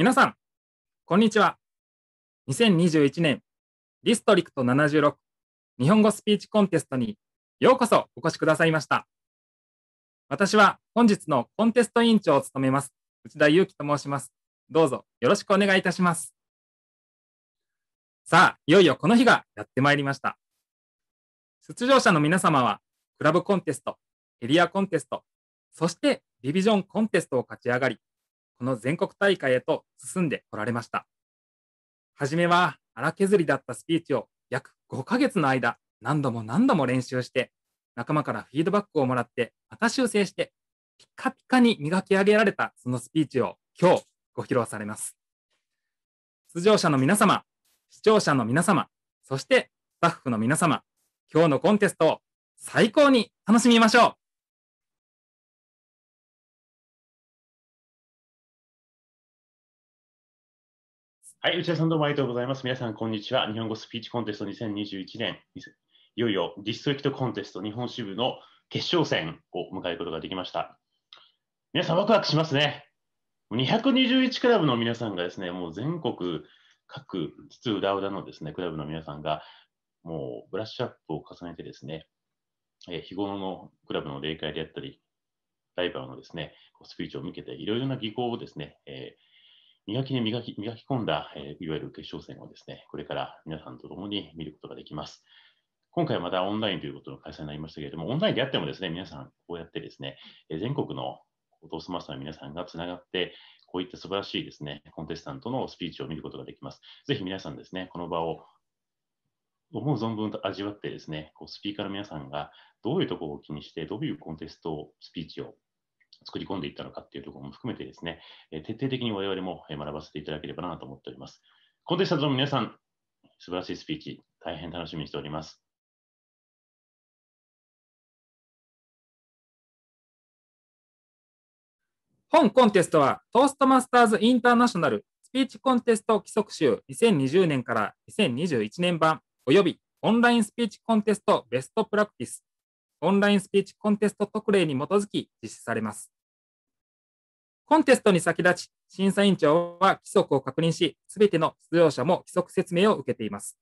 皆さん、こんにちは。2021年、ディストリクト76日本語スピーチコンテストにようこそお越しくださいました。私は本日のコンテスト委員長を務めます、内田祐樹と申します。どうぞよろしくお願いいたします。さあ、いよいよこの日がやってまいりました。出場者の皆様は、クラブコンテスト、エリアコンテスト、そしてディビジョンコンテストを勝ち上がり、この全国大会へと進んでこられました。はじめは荒削りだったスピーチを約5ヶ月の間、何度も何度も練習して、仲間からフィードバックをもらって、また修正して、ピカピカに磨き上げられたそのスピーチを今日ご披露されます。出場者の皆様、視聴者の皆様、そしてスタッフの皆様、今日のコンテストを最高に楽しみましょうはい、内田さんどうもありがとうございます。皆さん、こんにちは。日本語スピーチコンテスト2021年、いよいよディストリクトコンテスト日本支部の決勝戦を迎えることができました。皆さん、ワクワクしますね。221クラブの皆さんがですね、もう全国各津々浦々のですね、クラブの皆さんが、もうブラッシュアップを重ねてですね、え日頃のクラブの例会であったり、ライバルのですね、スピーチを向けて、いろいろな技巧をですね、えー磨きに磨き磨き込んだ、えいわゆる決勝戦をですね、これから皆さんと共に見ることができます。今回はまたオンラインということの開催になりましたけれども、オンラインであってもですね、皆さんこうやってですね、全国のお父様さんの皆さんがつながって、こういった素晴らしいですね、コンテスタントのスピーチを見ることができます。ぜひ皆さんですね、この場を思う存分と味わってですね、こうスピーカーの皆さんがどういうところを気にして、どういうコンテスト、スピーチを作り込んでいったのかっていうところも含めてですね、え徹底的に我々も学ばせていただければなと思っております。コンテスタの皆さん、素晴らしいスピーチ、大変楽しみにしております。本コンテストは、トーストマスターズインターナショナルスピーチコンテスト規則集2020年から2021年版、およびオンラインスピーチコンテストベストプラクティスオンラインスピーチコンテスト特例に基づき実施されます。コンテストに先立ち、審査委員長は規則を確認し、すべての出場者も規則説明を受けています。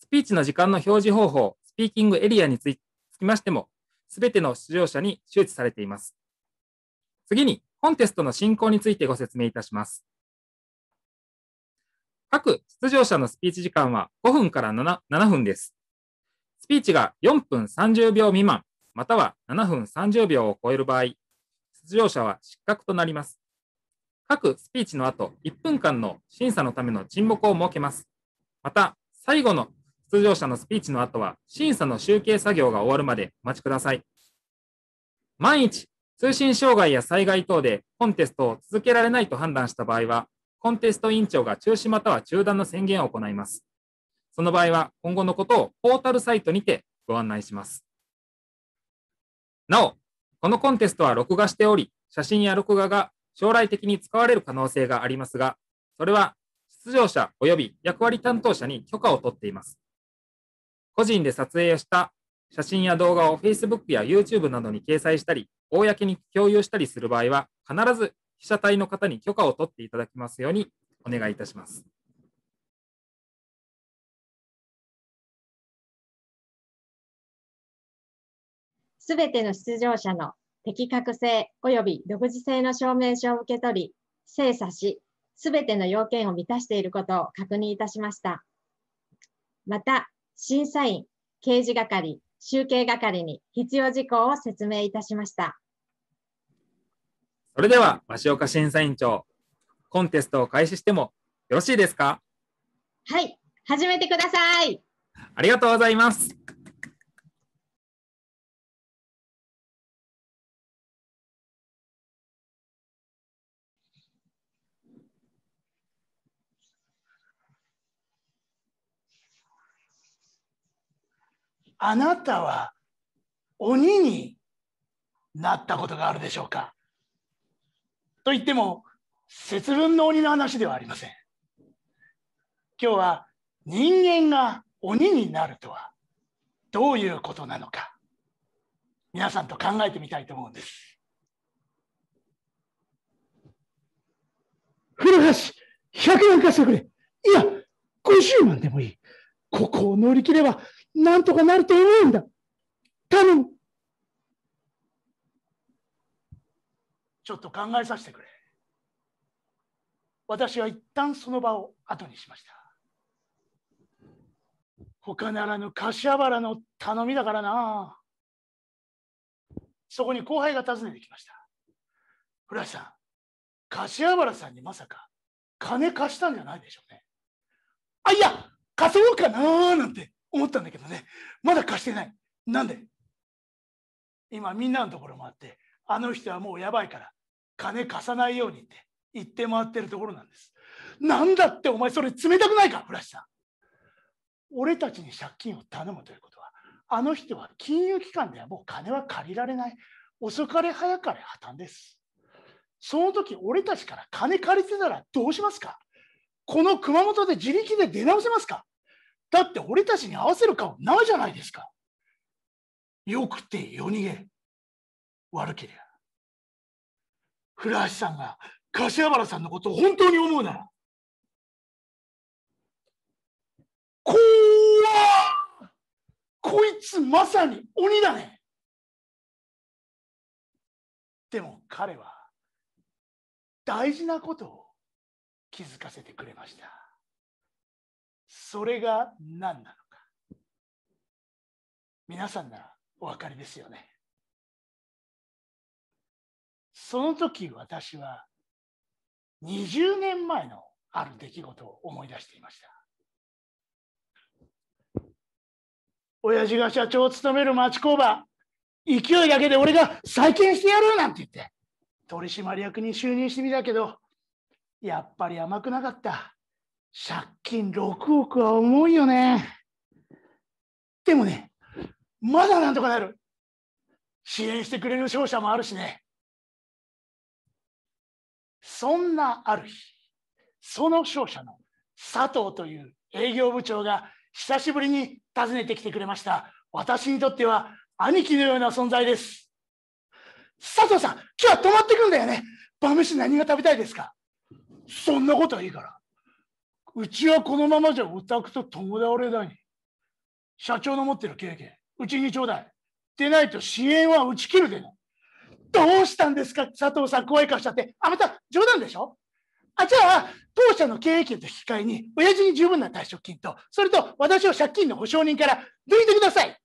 スピーチの時間の表示方法、スピーキングエリアにつきましても、すべての出場者に周知されています。次に、コンテストの進行についてご説明いたします。各出場者のスピーチ時間は5分から 7, 7分です。スピーチが4分30秒未満、または7分30秒を超える場合、出場者は失格となります。各スピーチの後、1分間の審査のための沈黙を設けます。また、最後の出場者のスピーチの後は、審査の集計作業が終わるまでお待ちください。万一、通信障害や災害等でコンテストを続けられないと判断した場合は、コンテスト委員長が中止または中断の宣言を行います。その場合は今後のことをポータルサイトにてご案内します。なお、このコンテストは録画しており、写真や録画が将来的に使われる可能性がありますが、それは出場者及び役割担当者に許可を取っています。個人で撮影した写真や動画を Facebook や YouTube などに掲載したり、公に共有したりする場合は、必ず被写体の方に許可を取っていただきますようにお願いいたします。すべての出場者の的確性及び独自性の証明書を受け取り、精査し、すべての要件を満たしていることを確認いたしました。また、審査員、刑事係、集計係に必要事項を説明いたしました。それでは、鷲岡審査委員長、コンテストを開始してもよろしいですかはい、始めてください。ありがとうございます。あなたは鬼になったことがあるでしょうかと言っても節分の鬼の話ではありません。今日は人間が鬼になるとはどういうことなのか皆さんと考えてみたいと思うんです。古橋100円貸してくれいや50万でもいいここを乗り切ればなんとかなると思うんだ。頼む。ちょっと考えさせてくれ。私は一旦その場を後にしました。他ならぬ柏原の頼みだからな。そこに後輩が訪ねてきました。古橋さん、柏原さんにまさか金貸したんじゃないでしょうね。あ、いや、貸そうかなーなんて思ったんだけどねまだ貸してないなんで今みんなのところもあってあの人はもうやばいから金貸さないようにって言って回ってるところなんですなんだってお前それ冷たくないかフラッシュさん俺たちに借金を頼むということはあの人は金融機関ではもう金は借りられない遅かれ早かれ破綻ですその時俺たちから金借りてたらどうしますかこの熊本で自力で出直せますかだって俺たちに合わせる顔ないじゃないですか。よくて夜逃げ、悪けりゃ。古橋さんが柏原さんのことを本当に思うなら。こわこいつまさに鬼だね。でも彼は大事なことを気づかせてくれました。それが何なのか皆さんならお分かりですよねその時私は20年前のある出来事を思い出していました親父が社長を務める町工場勢いだけで俺が再建してやるなんて言って取締役に就任してみたけどやっぱり甘くなかった借金6億は重いよね。でもね、まだなんとかなる。支援してくれる商社もあるしね。そんなある日、その商社の佐藤という営業部長が久しぶりに訪ねてきてくれました。私にとっては兄貴のような存在です。佐藤さん、今日は泊まってくんだよね。晩飯何が食べたいですかそんなことはいいから。うちはこのままじゃオタクと共倒れだに。社長の持ってる経験、うちにちょうだい。でないと支援は打ち切るでな。どうしたんですか、佐藤さん、怖い顔しちゃって。あ、また冗談でしょあ、じゃあ、当社の経営権と引き換えに、親父に十分な退職金と、それと私を借金の保証人から抜いてください。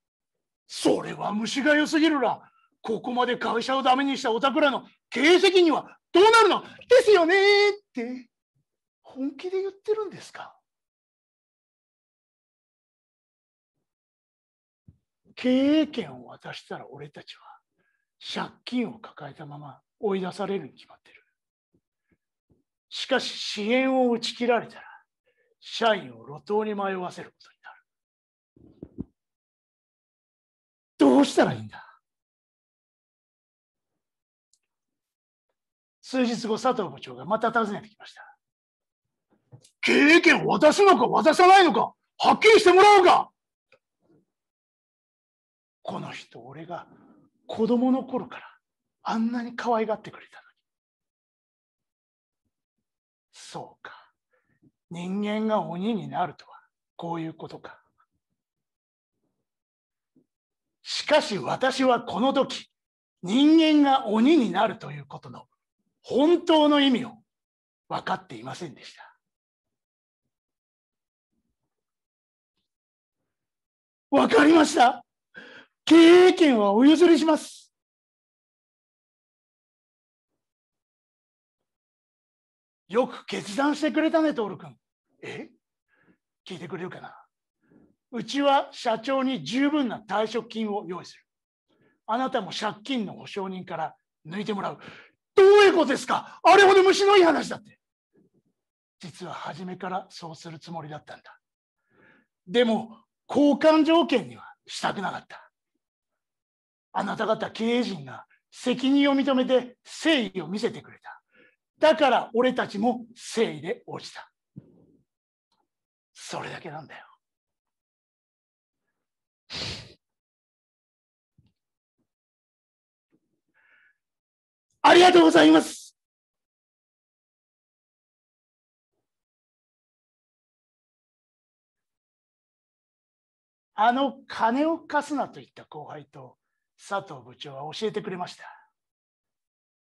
それは虫が良すぎるら。ここまで会社をダメにしたおたくらの経営責任はどうなるのですよねって。本気で言ってるんですか経営権を渡したら俺たちは借金を抱えたまま追い出されるに決まってる。しかし支援を打ち切られたら社員を路頭に迷わせることになる。どうしたらいいんだ数日後、佐藤部長がまた訪ねてきました。経営権を渡すのか渡さないのか、はっきりしてもらおうか。この人、俺が子供の頃からあんなに可愛がってくれたのに。そうか。人間が鬼になるとは、こういうことか。しかし私はこの時、人間が鬼になるということの本当の意味を分かっていませんでした。わかりました。経営権はお譲りします。よく決断してくれたね、トール君。え聞いてくれるかなうちは社長に十分な退職金を用意する。あなたも借金の保証人から抜いてもらう。どういうことですかあれほど虫のいい話だって。実は初めからそうするつもりだったんだ。でも交換条件にはしたくなかった。あなた方経営陣が責任を認めて誠意を見せてくれた。だから俺たちも誠意で応じた。それだけなんだよ。ありがとうございます。あの金を貸すなと言った後輩と佐藤部長は教えてくれました。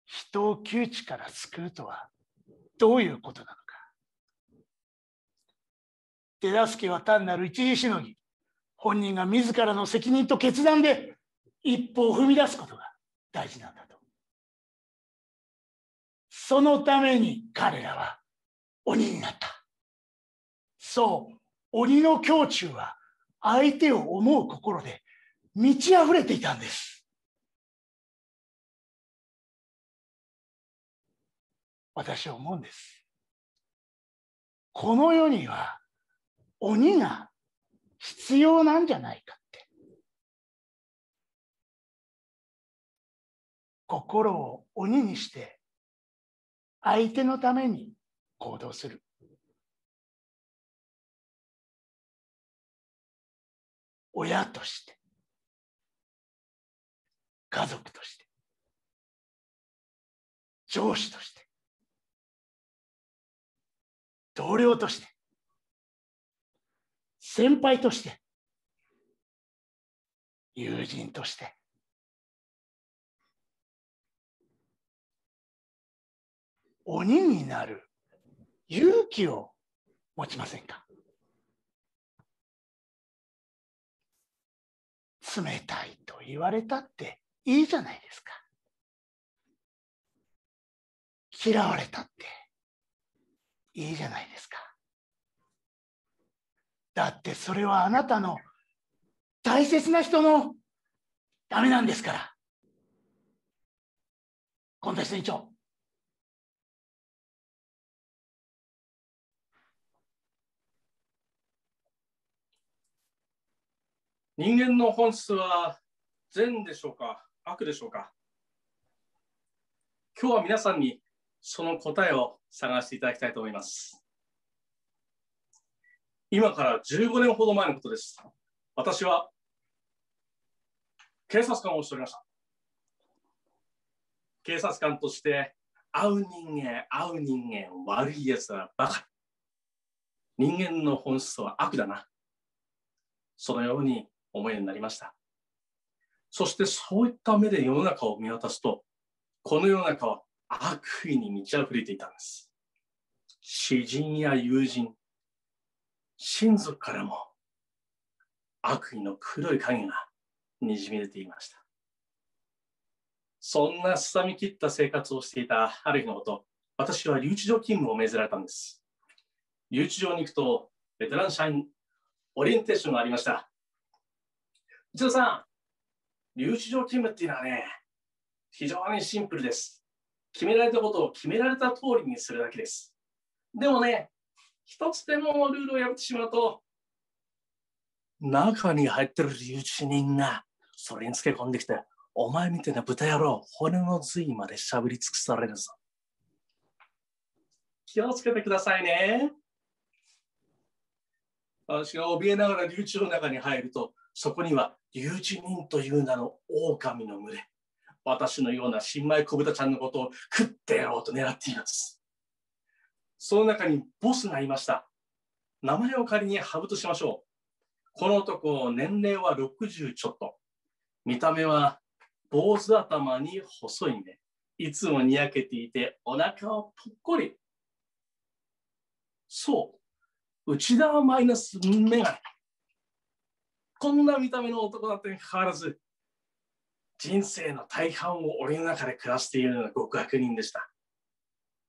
人を窮地から救うとはどういうことなのか。手助けは単なる一時しのぎ、本人が自らの責任と決断で一歩を踏み出すことが大事なんだと。そのために彼らは鬼になった。そう、鬼の胸中は相手を思う心で満ち溢れていたんです。私は思うんです。この世には鬼が必要なんじゃないかって。心を鬼にして相手のために行動する。親として家族として上司として同僚として先輩として友人として鬼になる勇気を持ちませんか冷たいと言われたっていいじゃないですか。嫌われたっていいじゃないですか。だってそれはあなたの大切な人のためなんですから。コンテスト委員長。人間の本質は善でしょうか悪でしょうか今日は皆さんにその答えを探していただきたいと思います。今から15年ほど前のことです。私は警察官をしておりました。警察官として会う人間、会う人間、悪いやつはバカ。人間の本質は悪だな。そのように思いになりましたそしてそういった目で世の中を見渡すとこの世の中は悪意に満ち溢れていたんです詩人や友人親族からも悪意の黒い影がにじみ出ていましたそんなすさみきった生活をしていたある日のこと私は留置場勤務を命ぜられたんです留置場に行くとベテラン社員オリエンテーションがありました一度さん、留置場勤務っていうのはね、非常にシンプルです。決められたことを決められた通りにするだけです。でもね、一つでもルールを破ってしまうと、中に入ってる留置人が、それにつけ込んできて、お前みたいな豚野郎、骨の髄までしゃぶり尽くされるぞ。気をつけてくださいね。私が怯えながら留置の中に入ると、そこには留置人という名の狼の群れ、私のような新米小豚ちゃんのことを食ってやろうと狙っています。その中にボスがいました。名前を仮にハブとしましょう。この男、年齢は60ちょっと。見た目は坊主頭に細い目。いつもにやけていてお腹をぽっこり。そう、内田はマイナスメガネ。こんな見た目の男だったにかかわらず、人生の大半を檻の中で暮らしているのが極悪人でした。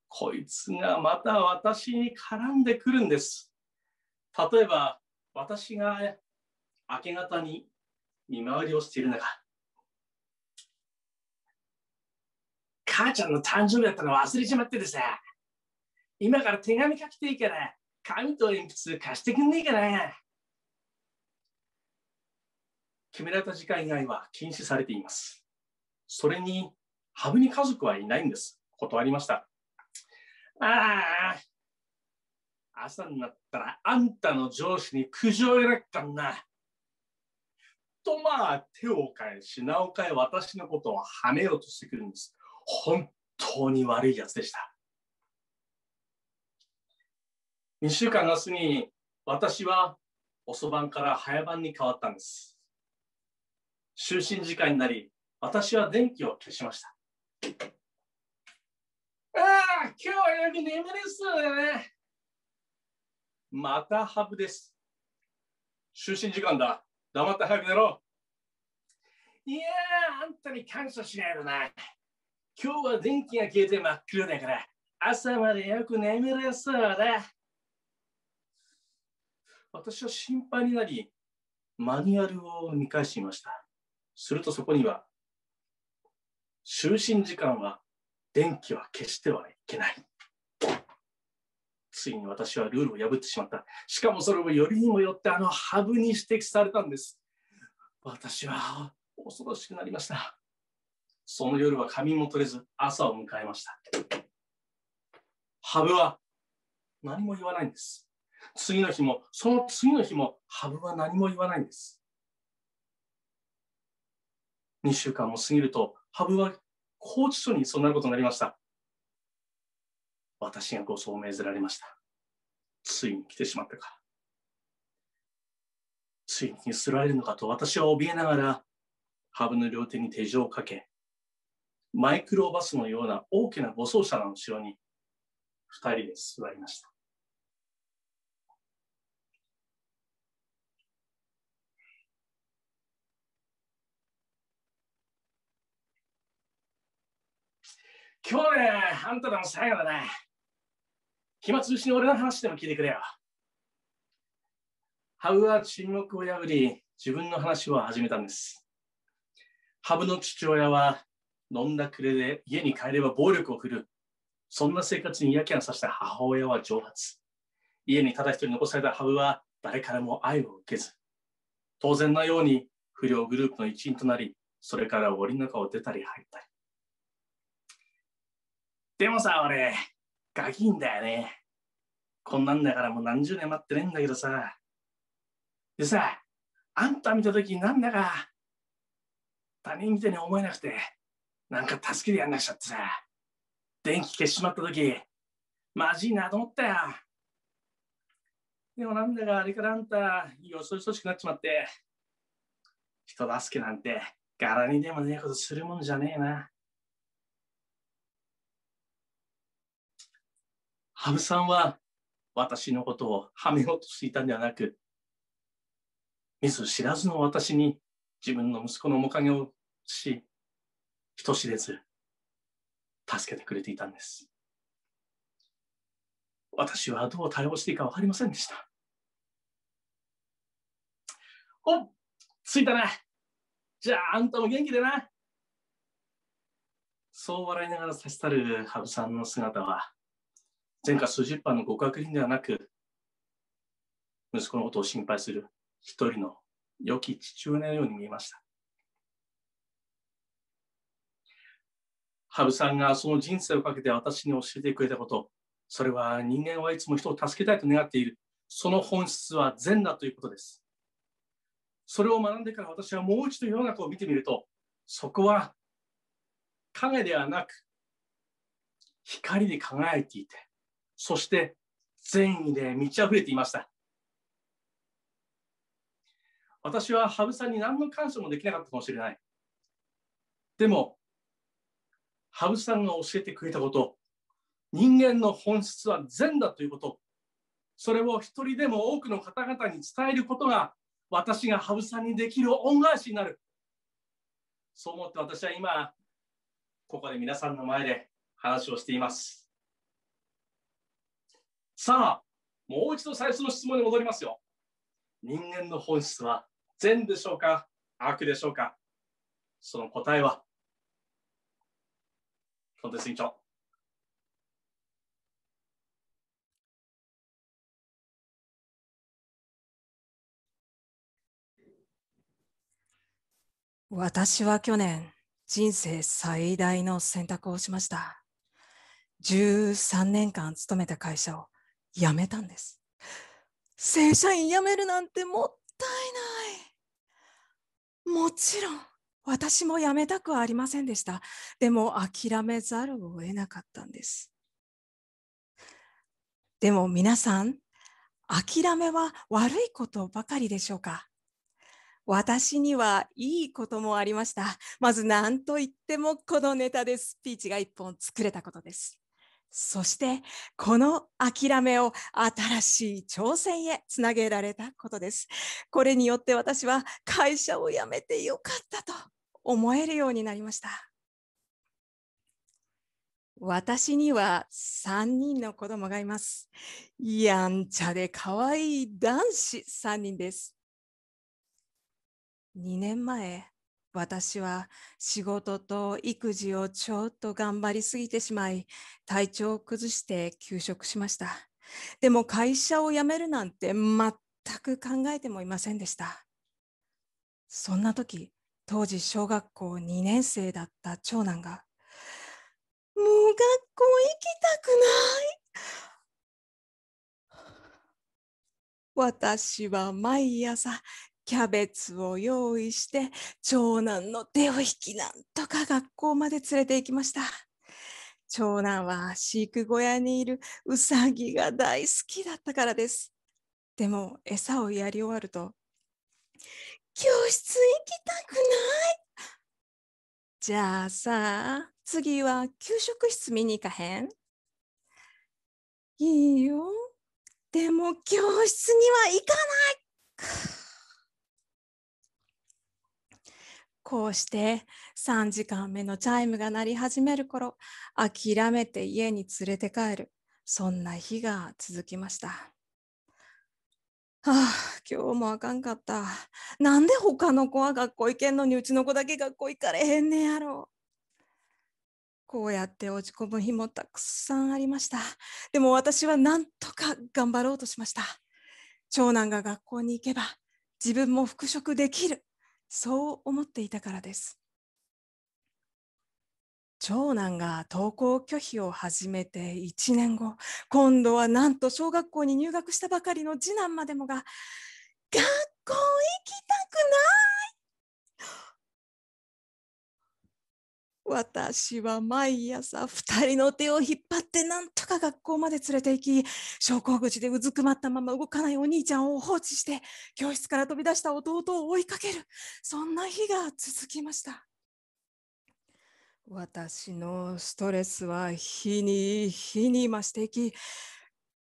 こいつがまた私に絡んでくるんです。例えば、私が明け方に見回りをしている中、母ちゃんの誕生日だったの忘れちまっててさ、今から手紙書きていいから、紙と鉛筆貸してくんねえかな。決められた時間以外は禁止されています。それに、ハブに家族はいないんです。断りました。ああ、朝になったらあんたの上司に苦情を入れっかんな。とまあ手を変え品を変え私のことをはめようとしてくるんです。本当に悪い奴でした。2週間が過ぎ、私は遅番から早番に変わったんです。就寝時間になり、私は電気を消しました。ああ、今日はよく眠れそうだね。またハブです。就寝時間だ。黙って早く寝ろ。いやあんたに感謝しないとな。今日は電気が消えて真っ暗だから、朝までよく眠れそうだ。私は心配になり、マニュアルを見返しました。するとそこには、就寝時間は電気は消してはいけない。ついに私はルールを破ってしまった。しかもそれをよりにもよってあのハブに指摘されたんです。私は恐ろしくなりました。その夜は髪も取れず朝を迎えました。ハブは何も言わないんです。次の日も、その次の日もハブは何も言わないんです。2週間も過ぎると、羽生は拘置所にそんなことになりました。私がごそう命られました。ついに来てしまったか。ついにすられるのかと私は怯えながら、ハブの両手に手錠をかけ、マイクロバスのような大きな護送車の後ろに二人で座りました。今日ね、あんたらも最後だな。暇つぶしに俺の話でも聞いてくれよ。ハブは沈黙を破り、自分の話を始めたんです。ハブの父親は飲んだくれで家に帰れば暴力を振るう。そんな生活に嫌気がさした母親は蒸発。家にただ一人残されたハブは誰からも愛を受けず、当然のように不良グループの一員となり、それから檻の中を出たり入ったり。でもさ、俺、ガキんだよね。こんなんだからもう何十年待ってねえんだけどさ。でさ、あんた見たときなんだか、他人みたいに思えなくて、なんか助けてやんなくちゃってさ、電気消しちまったとき、まじいなと思ったよ。でもなんだかあれからあんた、よそよそしくなっちまって、人助けなんて、柄にでもねえことするもんじゃねえな。ハ生さんは私のことをはめようとしていたんではなく、見ず知らずの私に自分の息子の面影をし、人知れず助けてくれていたんです。私はどう対応していいか分かりませんでした。お着いたな。じゃあ、あんたも元気でな。そう笑いながら差し去る羽生さんの姿は、前科数十般の極悪人ではなく、息子のことを心配する一人の良き父親のように見えました。羽生さんがその人生をかけて私に教えてくれたこと、それは人間はいつも人を助けたいと願っている、その本質は善だということです。それを学んでから私はもう一度世の中を見てみると、そこは影ではなく、光で輝いていて、そして善意で満ち溢れていました。私は羽生さんに何の感謝もできなかったかもしれない。でも、羽生さんが教えてくれたこと、人間の本質は善だということ、それを一人でも多くの方々に伝えることが、私が羽生さんにできる恩返しになる。そう思って私は今、ここで皆さんの前で話をしています。さあ、もう一度最初の質問に戻りますよ。人間の本質は善でしょうか悪でしょうかその答えは、コンテス委員長。私は去年、人生最大の選択をしました。13年間勤めた会社を辞めたんです。正社員辞めるなんてもったいない。もちろん私も辞めたくはありませんでした。でも諦めざるを得なかったんです。でも皆さん、諦めは悪いことばかりでしょうか私にはいいこともありました。まず何と言ってもこのネタでスピーチが一本作れたことです。そしてこの諦めを新しい挑戦へつなげられたことです。これによって私は会社を辞めてよかったと思えるようになりました。私には3人の子供がいます。やんちゃで可愛い男子3人です。2年前、私は仕事と育児をちょっと頑張りすぎてしまい、体調を崩して休職しました。でも会社を辞めるなんて全く考えてもいませんでした。そんな時、当時小学校2年生だった長男が、もう学校行きたくない。私は毎朝キャベツを用意して長男の手を引きなんとか学校まで連れて行きました長男は飼育小屋にいるウサギが大好きだったからですでも餌をやり終わると教室行きたくないじゃあさあ次は給食室見に行かへんいいよでも教室には行かないこうして3時間目のチャイムが鳴り始める頃諦めて家に連れて帰るそんな日が続きました。はあ、今日もあかんかった。なんで他の子は学校行けんのにうちの子だけ学校行かれへんねやろ。こうやって落ち込む日もたくさんありました。でも私はなんとか頑張ろうとしました。長男が学校に行けば自分も復職できる。そう思っていたからです。長男が登校拒否を始めて1年後、今度はなんと小学校に入学したばかりの次男までもが、学校行きたくない私は毎朝2人の手を引っ張ってなんとか学校まで連れて行き昇降口でうずくまったまま動かないお兄ちゃんを放置して教室から飛び出した弟を追いかけるそんな日が続きました私のストレスは日に日に増していき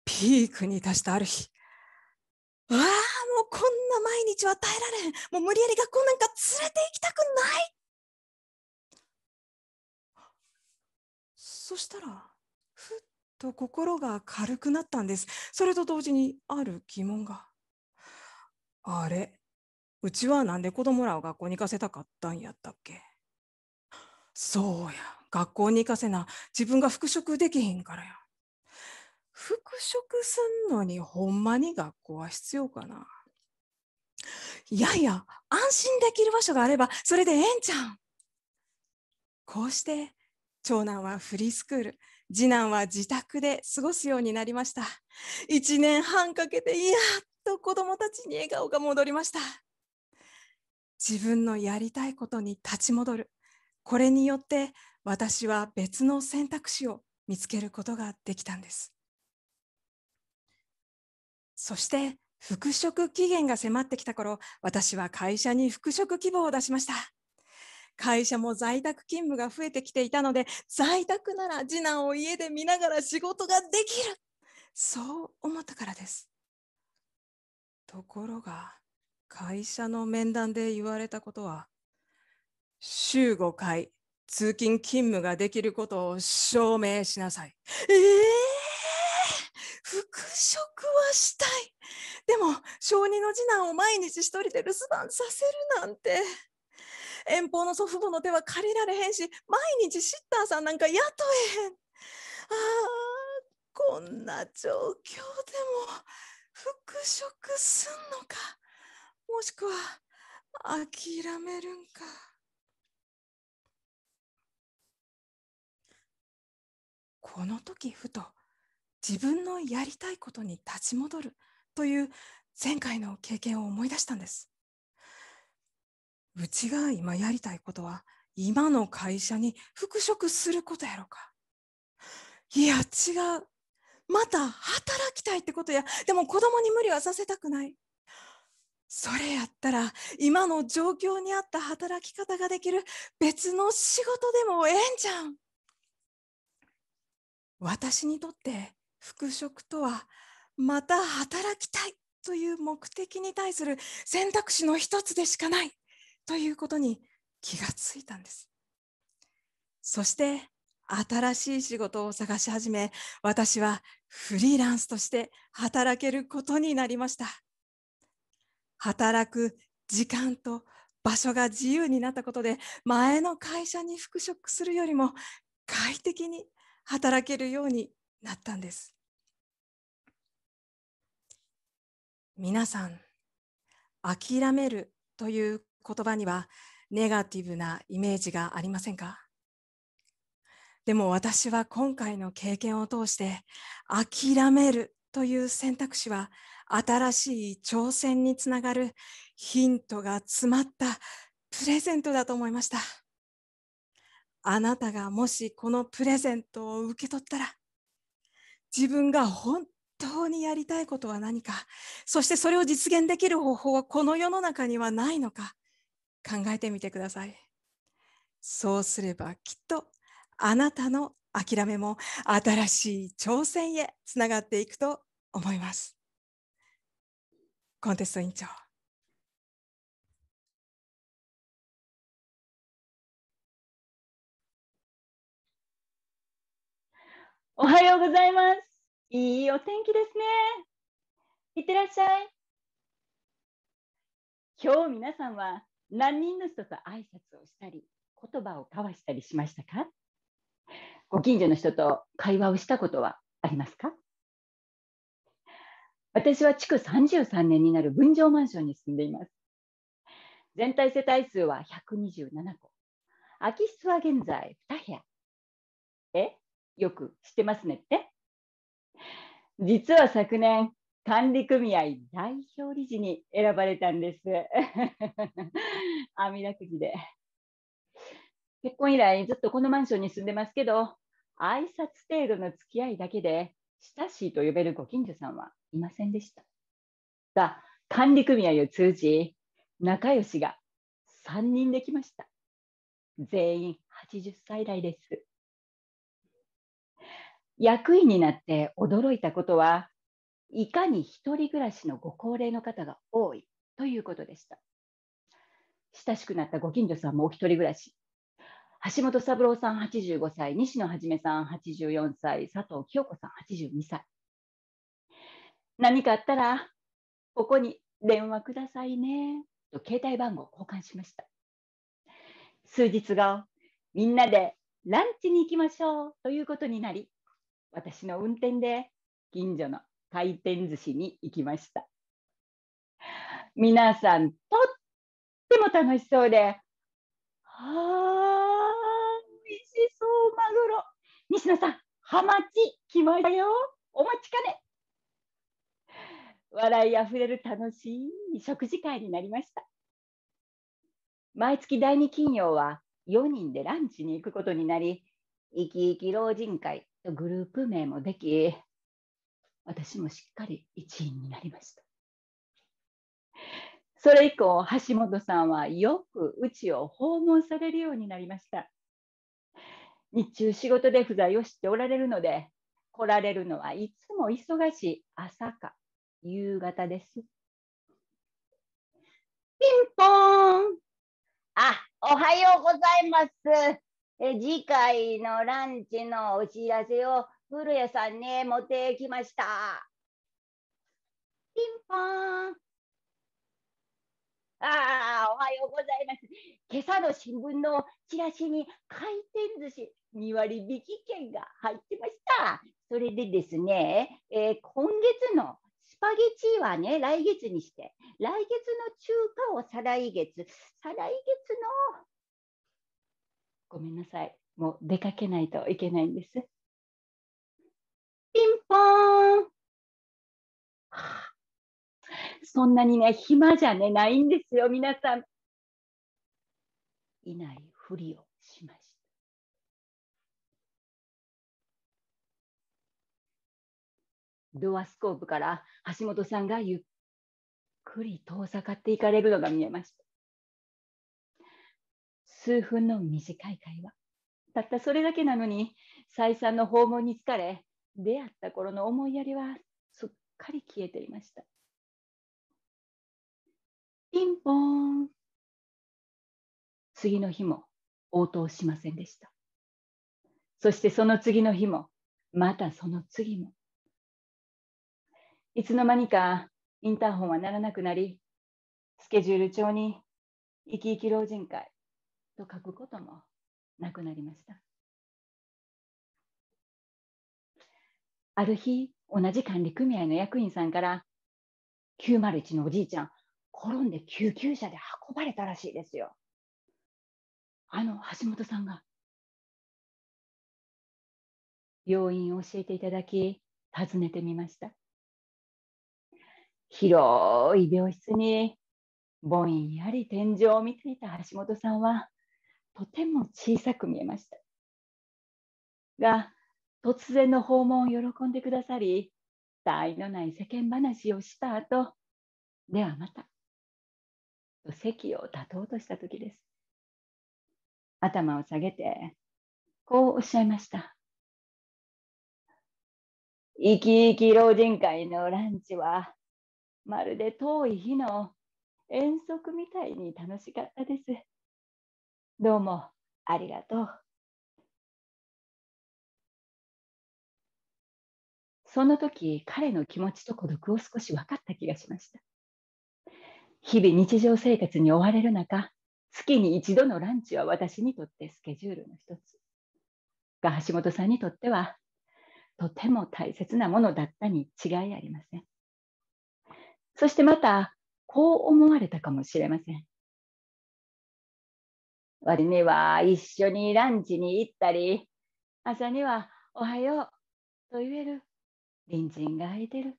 ピークに達したある日ああもうこんな毎日は耐えられんもう無理やり学校なんか連れて行きたくないそしたらふっと心が軽くなったんですそれと同時にある疑問があれうちはなんで子供らを学校に行かせたかったんやったっけそうや学校に行かせな自分が復職できへんからや復職すんのにほんまに学校は必要かないやいや安心できる場所があればそれでええんちゃんこうして長男はフリースクール次男は自宅で過ごすようになりました1年半かけてやっと子どもたちに笑顔が戻りました自分のやりたいことに立ち戻るこれによって私は別の選択肢を見つけることができたんですそして復職期限が迫ってきた頃私は会社に復職希望を出しました会社も在宅勤務が増えてきていたので在宅なら次男を家で見ながら仕事ができるそう思ったからですところが会社の面談で言われたことは週5回通勤勤務ができることを証明しなさいええー、復職はしたいでも小児の次男を毎日一人で留守番させるなんて遠方の祖父母の手は借りられへんし毎日シッターさんなんか雇えへんあこんな状況でも復職すんのかもしくは諦めるんかこの時ふと自分のやりたいことに立ち戻るという前回の経験を思い出したんですうちが今やりたいことは今の会社に復職することやろかいや違うまた働きたいってことやでも子供に無理はさせたくないそれやったら今の状況に合った働き方ができる別の仕事でもええんじゃん私にとって復職とはまた働きたいという目的に対する選択肢の一つでしかないということに気がついたんです。そして新しい仕事を探し始め、私はフリーランスとして働けることになりました。働く時間と場所が自由になったことで、前の会社に復職するよりも快適に働けるようになったんです。皆さん、諦めるという言葉にはネガティブなイメージがありませんかでも私は今回の経験を通して諦めるという選択肢は新しい挑戦につながるヒントが詰まったプレゼントだと思いました。あなたがもしこのプレゼントを受け取ったら自分が本当にやりたいことは何かそしてそれを実現できる方法はこの世の中にはないのか考えてみてください。そうすればきっとあなたの諦めも新しい挑戦へつながっていくと思います。コンテスト委員長。おはようございます。いいお天気ですね。いってらっしゃい。今日皆さんは何人の人と挨拶をしたり言葉を交わしたりしましたかご近所の人と会話をしたことはありますか私は築33年になる分譲マンションに住んでいます。全体世帯数は127個。空き室は現在2部屋。えよく知ってますねって実は昨年、管理組合代表理事に選ばれたんです。あみだくじで。結婚以来ずっとこのマンションに住んでますけど、挨拶程度の付き合いだけで、親しいと呼べるご近所さんはいませんでした。が、管理組合を通じ、仲良しが3人できました。全員80歳代です。役員になって驚いたことは、いかに一人暮らしのご高齢の方が多いということでした。親しくなったご近所さんもお一人暮らし。橋本三郎さん85歳、西野はじめさん84歳、佐藤清子さん82歳。何かあったら、ここに電話くださいね、と携帯番号を交換しました。数日後、みんなでランチに行きましょうということになり、私の運転で近所の回転寿司に行きました皆さんとっても楽しそうであー美味しそうマグロ西野さんハマチ来ましたよお待ちかね笑いあふれる楽しい食事会になりました毎月第2金曜は4人でランチに行くことになり生き生き老人会とグループ名もでき私もしっかり一員になりました。それ以降、橋本さんはよくうちを訪問されるようになりました。日中仕事で不在を知っておられるので、来られるのはいつも忙しい朝か夕方です。ピンポーンあ、おはようございます。え次回のランチのお知らせを古谷さんね、持ってきました。ピンポーン。ああ、おはようございます。今朝の新聞のチラシに回転寿司2割引き券が入ってました。それでですね、えー、今月のスパゲティはね、来月にして、来月の中華を再来月、再来月の、ごめんなさい、もう出かけないといけないんです。ピンポーンそんなにね、暇じゃね、ないんですよ、皆さん。いないふりをしました。ドアスコープから橋本さんがゆっくり遠ざかっていかれるのが見えました。数分の短い会話。たったそれだけなのに、再三の訪問に疲れ、出会った頃の思いやりはすっかり消えていました。ピンポーン次の日も応答しませんでした。そしてその次の日も、またその次も。いつの間にかインターホンは鳴らなくなり、スケジュール帳に生き生き老人会と書くこともなくなりました。ある日、同じ管理組合の役員さんから、901のおじいちゃん、転んで救急車で運ばれたらしいですよ。あの橋本さんが。病院を教えていただき、訪ねてみました。広い病室にぼんやり天井を見ていた橋本さんはとても小さく見えました。が突然の訪問を喜んでくださり、た愛のない世間話をした後、ではまた、と席を立とうとした時です。頭を下げて、こうおっしゃいました。生き生き老人会のランチは、まるで遠い日の遠足みたいに楽しかったです。どうもありがとう。そんな時彼の気持ちと孤独を少し分かった気がしました日々日常生活に追われる中月に一度のランチは私にとってスケジュールの一つが橋本さんにとってはとても大切なものだったに違いありませんそしてまたこう思われたかもしれません割には一緒にランチに行ったり朝にはおはようと言える隣人が空いてる。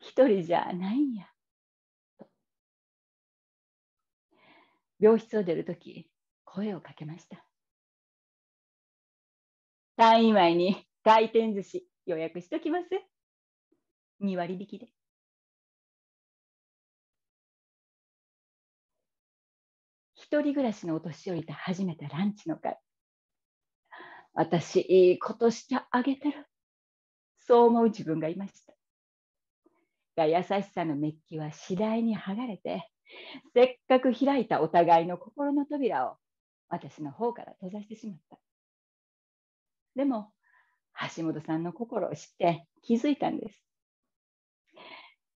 一人じゃないんや。病室を出るとき、声をかけました。退院前に回転寿司予約しときます。2割引きで。一人暮らしのお年寄りと初めてランチの会。私、いいことしてあげてる。そう思う自分がいました。が優しさのメッキは次第に剥がれて、せっかく開いたお互いの心の扉を私の方から閉ざしてしまった。でも、橋本さんの心を知って気づいたんです。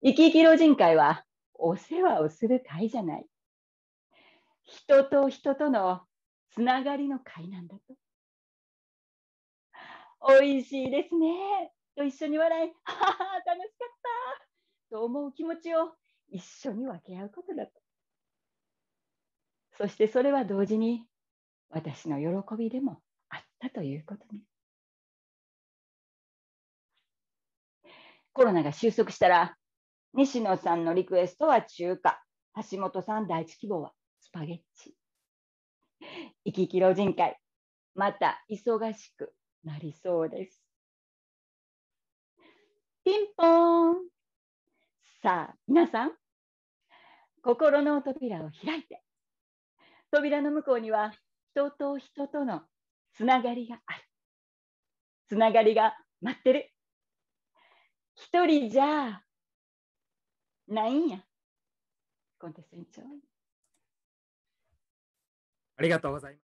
生き生き老人会はお世話をする会じゃない。人と人とのつながりの会なんだと。おいしいですね。と一緒に笑い、はは楽しかったと思う気持ちを一緒に分け合うことだと。そしてそれは同時に私の喜びでもあったということね。コロナが収束したら、西野さんのリクエストは中華、橋本さん第一希望はスパゲッチ。生き生き老人会、また忙しくなりそうです。ピンポーンさあ皆さん心の扉を開いて扉の向こうには人と人とのつながりがあるつながりが待ってる一人じゃないんやコンテスト委員長ありがとうございます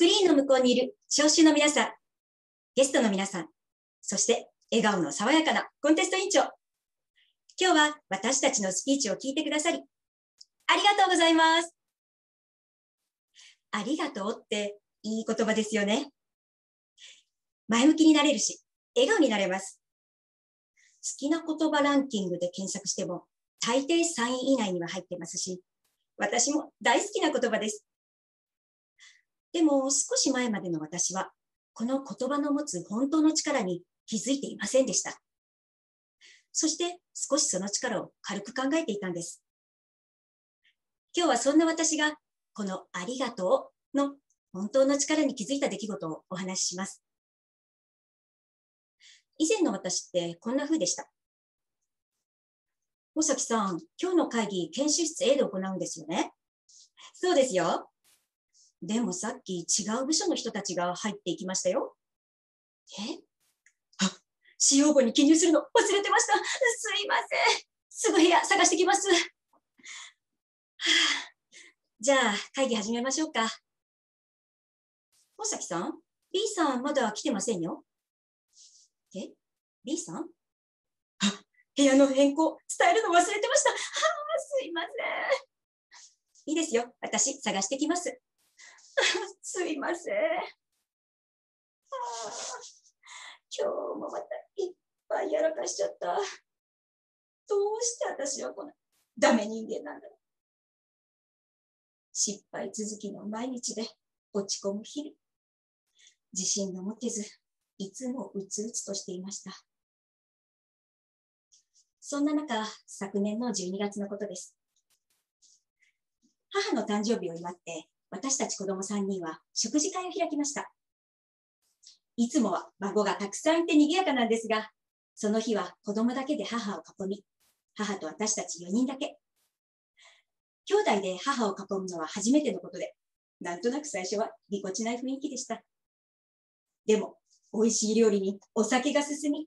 クリーンの向こうにいる聴衆の皆さん、ゲストの皆さん、そして笑顔の爽やかなコンテスト委員長。今日は私たちのスピーチを聞いてくださり、ありがとうございます。ありがとうっていい言葉ですよね。前向きになれるし、笑顔になれます。好きな言葉ランキングで検索しても、大抵3位以内には入ってますし、私も大好きな言葉です。でも少し前までの私は、この言葉の持つ本当の力に気づいていませんでした。そして少しその力を軽く考えていたんです。今日はそんな私が、このありがとうの本当の力に気づいた出来事をお話しします。以前の私ってこんな風でした。尾崎さん、今日の会議、研修室 A で行うんですよね。そうですよ。でもさっき違う部署の人たちが入っていきましたよ。えあ、使用後に記入するの忘れてました。すいません。すぐ部屋探してきます。はあ、じゃあ、会議始めましょうか。大崎さん ?B さんまだ来てませんよ。え ?B さんあ、部屋の変更、伝えるの忘れてました。はあ、すいません。いいですよ。私、探してきます。すいません。今日もまたいっぱいやらかしちゃった。どうして私はこのダメ人間なんだろう。失敗続きの毎日で落ち込む日々。自信が持てず、いつもうつうつとしていました。そんな中、昨年の12月のことです。母の誕生日を祝って私たち子ども3人は食事会を開きました。いつもは孫がたくさんいて賑やかなんですが、その日は子供だけで母を囲み、母と私たち4人だけ。兄弟で母を囲むのは初めてのことで、なんとなく最初はぎこちない雰囲気でした。でも、美味しい料理にお酒が進み、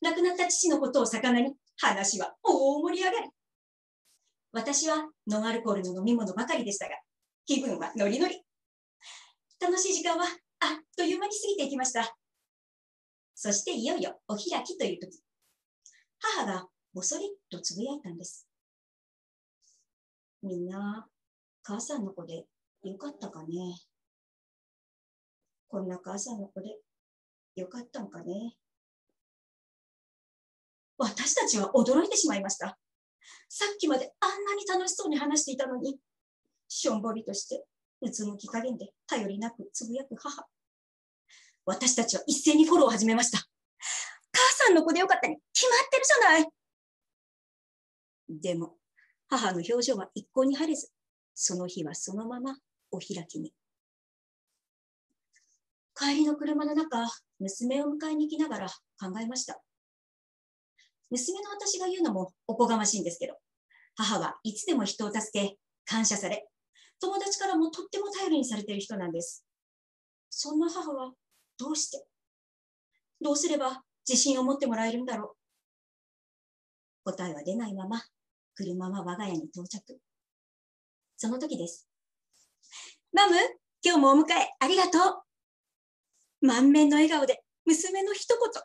亡くなった父のことを魚に話は大盛り上がり。私はノンアルコールの飲み物ばかりでしたが、気分はノリノリ。楽しい時間はあっという間に過ぎていきました。そしていよいよお開きという時、母がぼそりとつぶやいたんです。みんな、母さんの子でよかったかね。こんな母さんの子でよかったんかね。私たちは驚いてしまいました。さっきまであんなに楽しそうに話していたのに、しょんぼりとして、うつむき加減で頼りなくつぶやく母。私たちは一斉にフォローを始めました。母さんの子でよかったに決まってるじゃないでも、母の表情は一向に晴れず、その日はそのままお開きに。帰りの車の中、娘を迎えに行きながら考えました。娘の私が言うのもおこがましいんですけど、母はいつでも人を助け、感謝され、友達からもとっても頼りにされている人なんです。そんな母はどうしてどうすれば自信を持ってもらえるんだろう答えは出ないまま、車は我が家に到着。その時です。マム、今日もお迎えありがとう。満面の笑顔で娘の一言。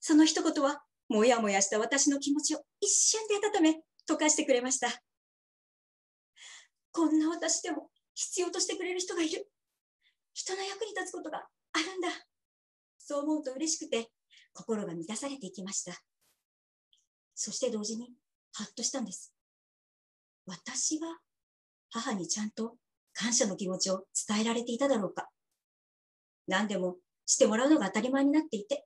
その一言は、もやもやした私の気持ちを一瞬で温め、溶かしてくれました。こんな私でも必要としてくれる人がいる。人の役に立つことがあるんだ。そう思うと嬉しくて、心が満たされていきました。そして同時に、はっとしたんです。私は母にちゃんと感謝の気持ちを伝えられていただろうか。何でもしてもらうのが当たり前になっていて、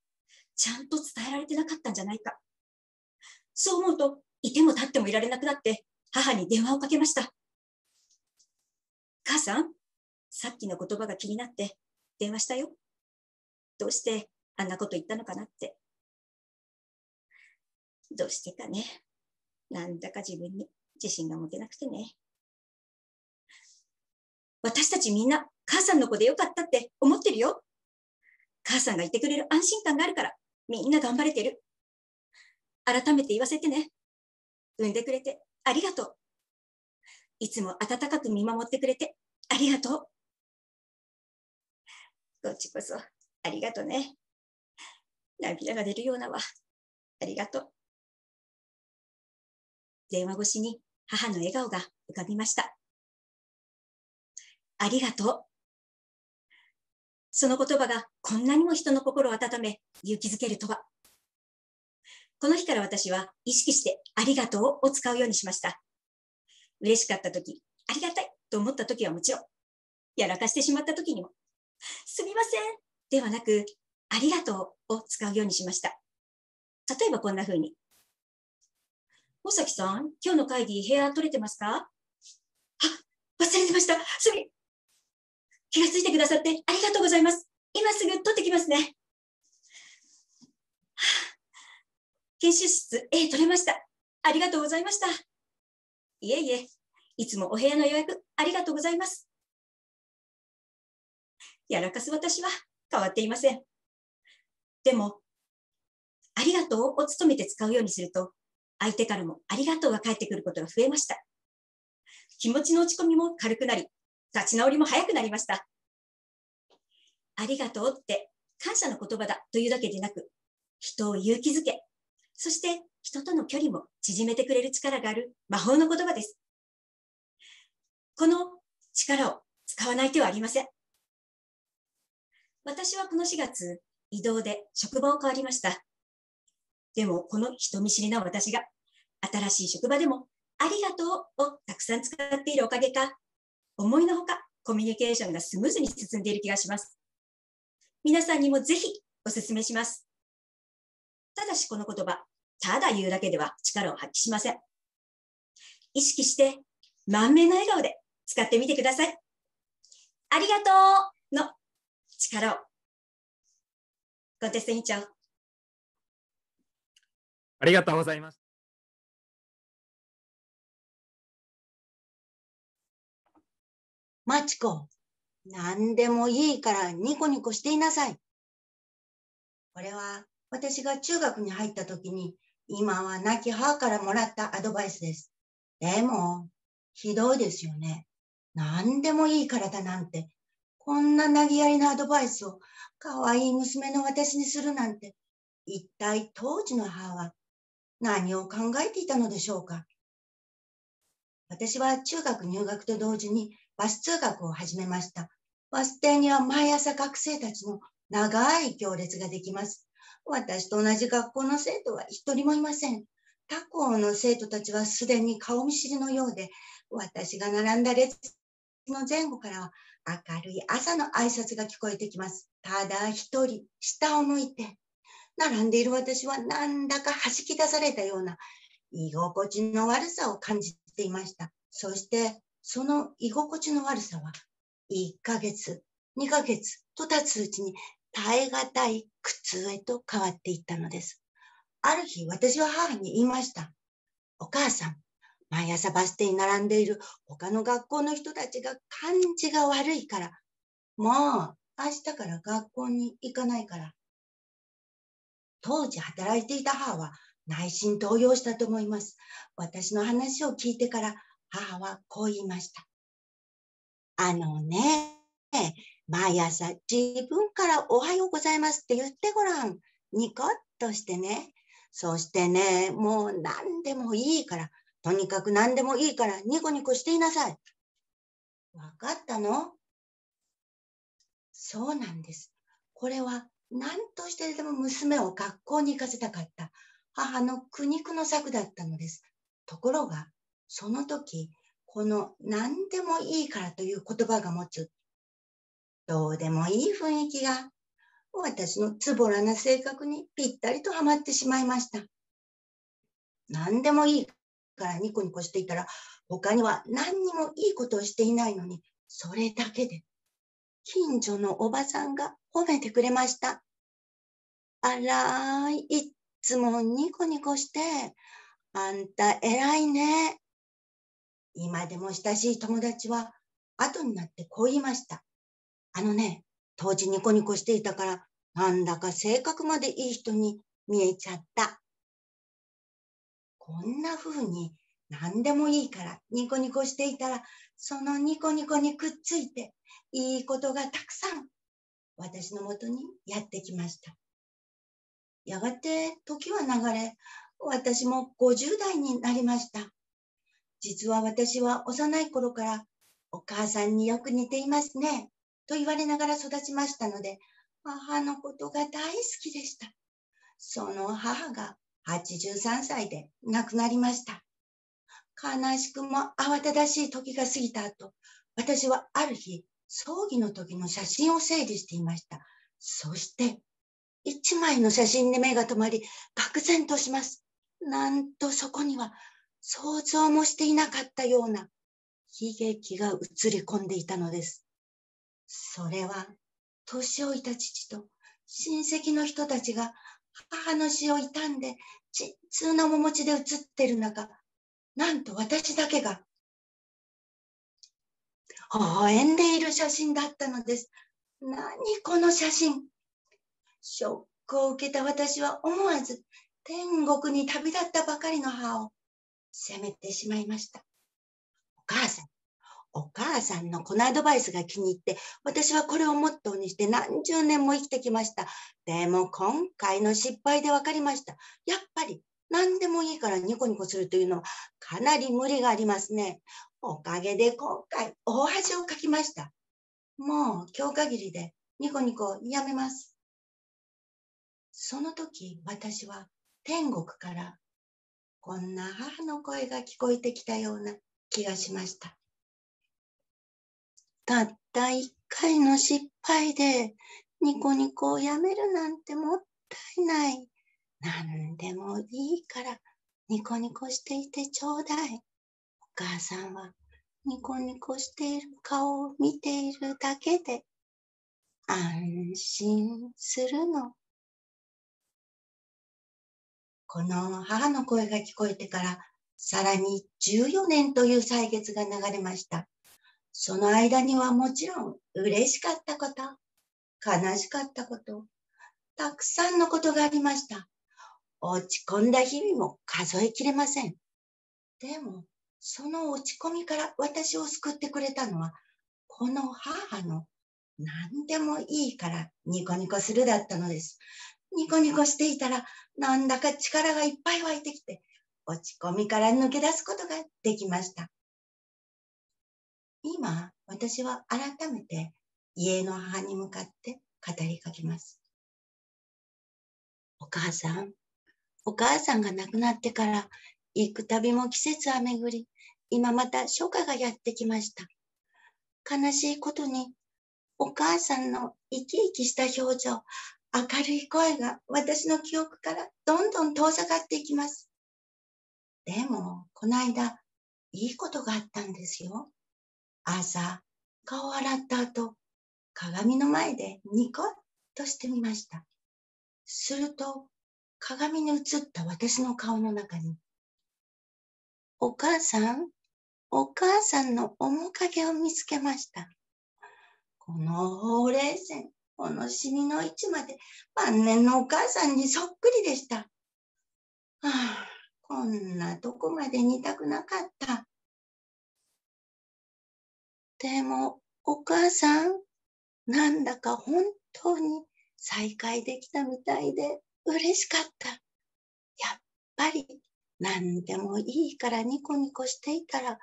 ちゃんと伝えられてなかったんじゃないか。そう思うと、いても立ってもいられなくなって、母に電話をかけました。母さん、さっきの言葉が気になって電話したよ。どうしてあんなこと言ったのかなって。どうしてかね。なんだか自分に自信が持てなくてね。私たちみんな母さんの子でよかったって思ってるよ。母さんがいてくれる安心感があるからみんな頑張れてる。改めて言わせてね。産んでくれてありがとう。いつも温かく見守ってくれてありがとう。こっちこそありがとね。涙が出るようなわ。ありがとう。電話越しに母の笑顔が浮かびました。ありがとう。その言葉がこんなにも人の心を温め、勇気づけるとは。この日から私は意識してありがとうを使うようにしました。嬉しかった時、ありがたいと思った時はもちろん、やらかしてしまった時にも、すみませんではなく、ありがとうを使うようにしました。例えばこんな風に。大崎さん、今日の会議部屋取れてますかあ、忘れてました。すみ、気がついてくださってありがとうございます。今すぐ取ってきますね。研修室 A 取れました。ありがとうございました。いえいえ、いつもお部屋の予約ありがとうございます。やらかす私は変わっていません。でも、ありがとうを務めて使うようにすると、相手からもありがとうが返ってくることが増えました。気持ちの落ち込みも軽くなり、立ち直りも早くなりました。ありがとうって感謝の言葉だというだけでなく、人を勇気づけ、そして人との距離も縮めてくれる力がある魔法の言葉です。この力を使わない手はありません。私はこの4月、移動で職場を変わりました。でも、この人見知りな私が、新しい職場でも、ありがとうをたくさん使っているおかげか、思いのほかコミュニケーションがスムーズに進んでいる気がします。皆さんにもぜひお勧めします。ただしこの言葉、ただ言うだけでは力を発揮しません。意識して、満面の笑顔で使ってみてください。ありがとうの力を。コンテスト委員長。ありがとうございます。マチコ、何でもいいからニコニコしていなさい。これは私が中学に入った時に今は亡き母からもらったアドバイスです。でも、ひどいですよね。何でもいい体なんて、こんな投げやりなアドバイスを可愛い娘の私にするなんて、一体当時の母は何を考えていたのでしょうか。私は中学入学と同時にバス通学を始めました。バス停には毎朝学生たちの長い行列ができます。私と同じ学校の生徒は一人もいません。他校の生徒たちはすでに顔見知りのようで、私が並んだ列の前後からは明るい朝の挨拶が聞こえてきます。ただ一人、下を向いて、並んでいる私はなんだか弾き出されたような居心地の悪さを感じていました。そして、その居心地の悪さは、1ヶ月、2ヶ月と経つうちに耐え難い苦痛へと変わっていったのです。ある日、私は母に言いました。お母さん、毎朝バス停に並んでいる他の学校の人たちが感じが悪いから、もう明日から学校に行かないから。当時働いていた母は内心動揺したと思います。私の話を聞いてから母はこう言いました。あのね、毎朝自分からおはようございますって言ってごらん。ニコッとしてね。そしてね、もう何でもいいから、とにかく何でもいいからニコニコしていなさい。わかったのそうなんです。これは何としてでも娘を学校に行かせたかった母の苦肉の策だったのです。ところが、その時、この何でもいいからという言葉が持つどうでもいい雰囲気が私のつぼらな性格にぴったりとはまってしまいました。何でもいいからニコニコしていたら他には何にもいいことをしていないのにそれだけで近所のおばさんが褒めてくれました。あらい、いつもニコニコして、あんた偉いね。今でも親しい友達は後になってこう言いました。あのね、当時ニコニコしていたから、なんだか性格までいい人に見えちゃった。こんな風に何でもいいからニコニコしていたら、そのニコニコにくっついて、いいことがたくさん私のもとにやってきました。やがて時は流れ、私も50代になりました。実は私は幼い頃からお母さんによく似ていますね。と言われながら育ちましたので、母のことが大好きでした。その母が83歳で亡くなりました。悲しくも慌ただしい時が過ぎた後、私はある日、葬儀の時の写真を整理していました。そして、一枚の写真に目が止まり、愕然とします。なんとそこには、想像もしていなかったような悲劇が映り込んでいたのです。それは、年老いた父と親戚の人たちが母の死を悼んで、鎮痛の面持ちで写ってる中、なんと私だけが、笑んでいる写真だったのです。何この写真。ショックを受けた私は思わず天国に旅立ったばかりの母を責めてしまいました。お母さん、お母さんのこのアドバイスが気に入って、私はこれをモットーにして何十年も生きてきました。でも今回の失敗で分かりました。やっぱり何でもいいからニコニコするというのはかなり無理がありますね。おかげで今回大恥をかきました。もう今日限りでニコニコやめます。その時私は天国からこんな母の声が聞こえてきたような気がしました。たった一回の失敗でニコニコをやめるなんてもったいない。何でもいいからニコニコしていてちょうだい。お母さんはニコニコしている顔を見ているだけで安心するの。この母の声が聞こえてからさらに14年という歳月が流れました。その間にはもちろん嬉しかったこと、悲しかったこと、たくさんのことがありました。落ち込んだ日々も数えきれません。でも、その落ち込みから私を救ってくれたのは、この母の何でもいいからニコニコするだったのです。ニコニコしていたら、なんだか力がいっぱい湧いてきて、落ち込みから抜け出すことができました。今、私は改めて家の母に向かって語りかけます。お母さん、お母さんが亡くなってから行くたびも季節は巡り、今また初夏がやってきました。悲しいことに、お母さんの生き生きした表情、明るい声が私の記憶からどんどん遠ざかっていきます。でも、この間、いいことがあったんですよ。朝、顔を洗った後、鏡の前でニコッとしてみました。すると、鏡に映った私の顔の中に、お母さん、お母さんの面影を見つけました。このほうれい線、このシミの位置まで晩年のお母さんにそっくりでした。はあ、こんなとこまで似たくなかった。でも、お母さん、なんだか本当に再会できたみたいで嬉しかった。やっぱり何でもいいからニコニコしていたら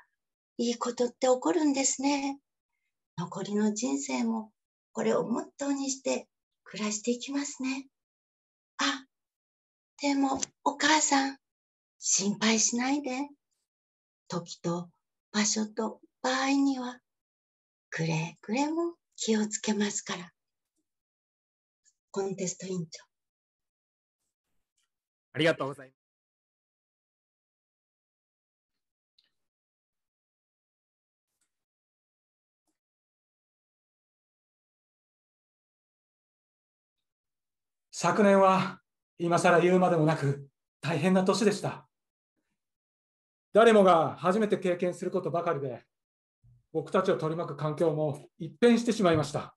いいことって起こるんですね。残りの人生もこれをモットーにして暮らしていきますね。あ、でもお母さん、心配しないで。時と場所と場合にはくれぐれも気をつけますから。コンテスト委員長。ありがとうございます。昨年は今更言うまでもなく大変な年でした。誰もが初めて経験することばかりで僕たちを取り巻く環境も一変してしまいました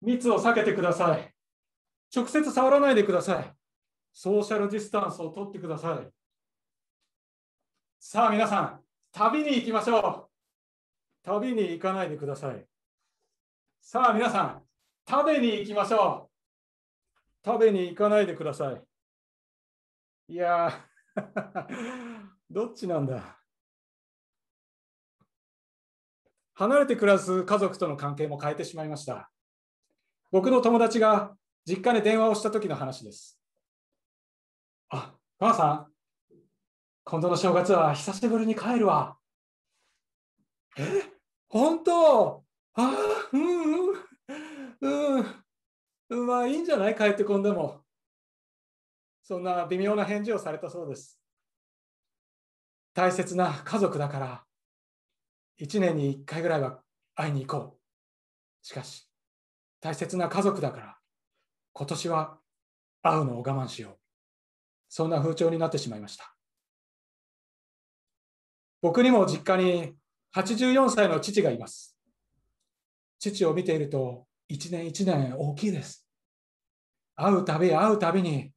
密を避けてください直接触らないでくださいソーシャルディスタンスをとってくださいさあ皆さん旅に行きましょう旅に行かないでくださいさあ皆さん食べに行きましょう食べに行かないでくださいいや どっちなんだ離れて暮らす家族との関係も変えてしまいました。僕の友達が実家に電話をした時の話です。あ、母さん、今度の正月は久しぶりに帰るわ。え、本当ああ、うんうん。うん。まあいいんじゃない帰ってこんでも。そんな微妙な返事をされたそうです。大切な家族だから1年に1回ぐらいは会いに行こう。しかし、大切な家族だから、今年は会うのを我慢しよう。そんな風潮になってしまいました。僕にも実家に84歳の父がいます。父を見ていると、一年一年大きいです。会うたび会うたびに、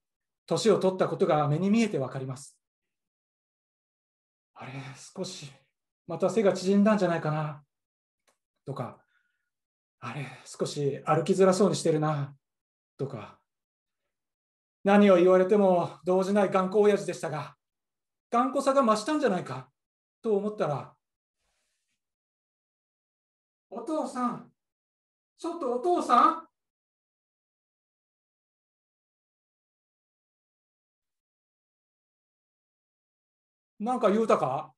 年を取ったことが目に見えてわかります。あれ、少しまた背が縮んだんじゃないかなとか、あれ、少し歩きづらそうにしてるなとか、何を言われても動じない頑固親父でしたが、頑固さが増したんじゃないかと思ったら、お父さん、ちょっとお父さんなんか言うたか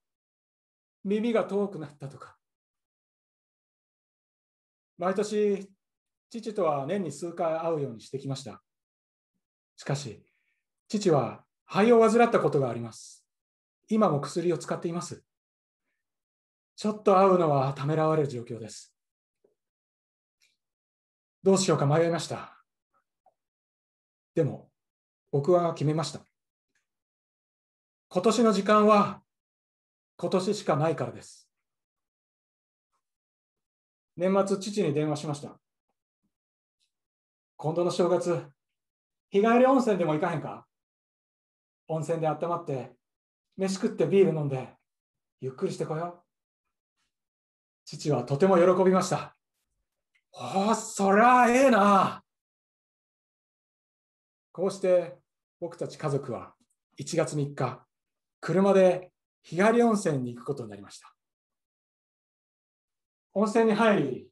耳が遠くなったとか毎年父とは年に数回会うようにしてきましたしかし父は肺を患ったことがあります今も薬を使っていますちょっと会うのはためらわれる状況ですどうしようか迷いましたでも僕は決めました今年の時間は今年しかないからです。年末、父に電話しました。今度の正月、日帰り温泉でも行かへんか温泉で温まって、飯食ってビール飲んで、ゆっくりしてこよう。父はとても喜びました。おお、そりゃええな。こうして僕たち家族は1月3日、車で日帰り温泉に行くことになりました。温泉に入り、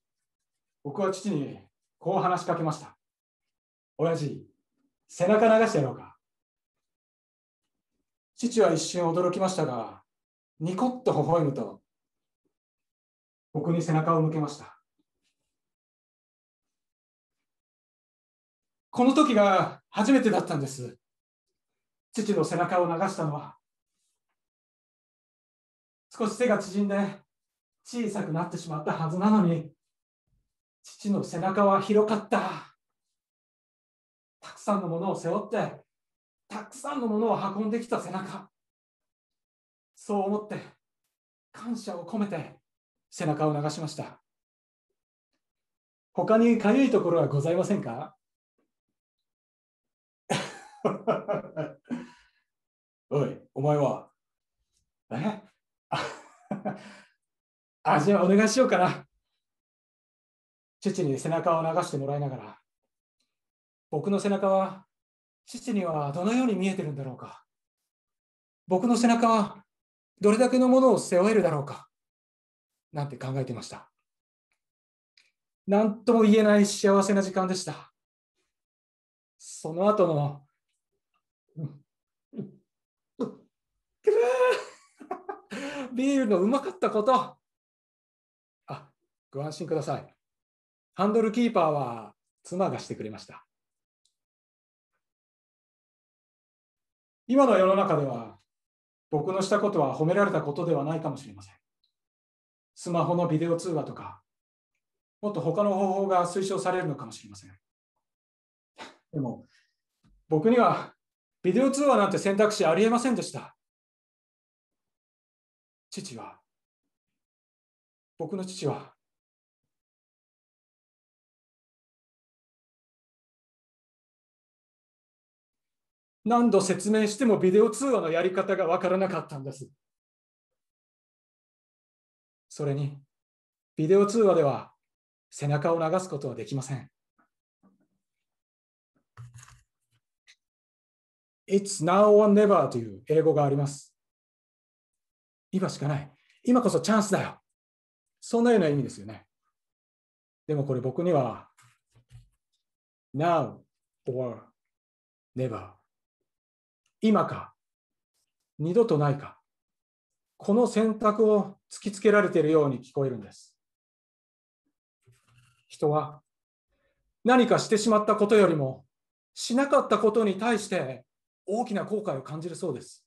僕は父にこう話しかけました。親父、背中流してやろうか。父は一瞬驚きましたが、ニコッと微笑むと、僕に背中を向けました。この時が初めてだったんです。父の背中を流したのは。少し背が縮んで小さくなってしまったはずなのに、父の背中は広かった。たくさんのものを背負って、たくさんのものを運んできた背中。そう思って、感謝を込めて背中を流しました。他にかゆいところはございませんか おい、お前は。え あ、じゃあお願いしようかな。父に背中を流してもらいながら、僕の背中は父にはどのように見えてるんだろうか。僕の背中はどれだけのものを背負えるだろうか。なんて考えていました。何とも言えない幸せな時間でした。その後の、うん、うん、うん、ビールのうまかったこと。あ、ご安心ください。ハンドルキーパーは妻がしてくれました。今の世の中では僕のしたことは褒められたことではないかもしれません。スマホのビデオ通話とか、もっと他の方法が推奨されるのかもしれません。でも、僕にはビデオ通話なんて選択肢ありえませんでした。父は僕の父は何度説明してもビデオ通話のやり方が分からなかったんです。それに、ビデオ通話では背中を流すことはできません。It's now or never という英語があります。今しかない。今こそチャンスだよ。そんなような意味ですよね。でもこれ僕には、now or never 今か二度とないかこの選択を突きつけられているように聞こえるんです人は何かしてしまったことよりもしなかったことに対して大きな後悔を感じるそうです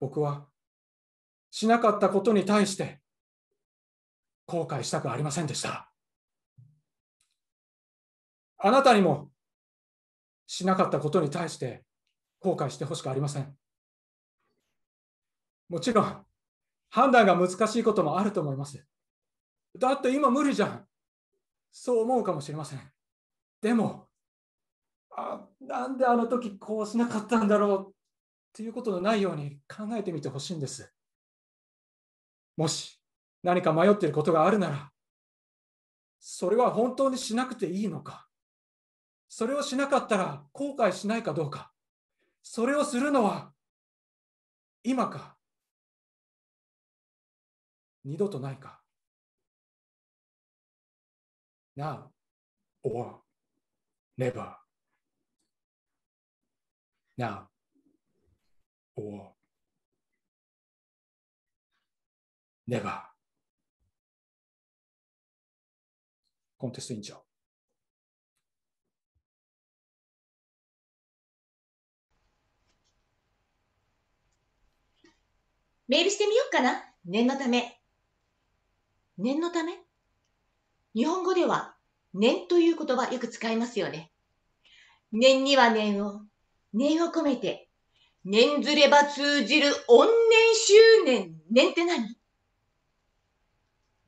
僕はしなかったことに対して後悔したくありませんでした。あなたにもしなかったことに対して後悔してほしくありません。もちろん判断が難しいこともあると思います。だって今無理じゃん。そう思うかもしれません。でも、あなんであの時こうしなかったんだろうっていうことのないように考えてみてほしいんです。もし何か迷っていることがあるなら、それは本当にしなくていいのか、それをしなかったら後悔しないかどうか、それをするのは今か、二度とないか。Now or never. Now or never. コンテスト委員長。メールしてみようかな。念のため。念のため日本語では念という言葉よく使いますよね。念には念を、念を込めて、念ずれば通じる怨念執念、念って何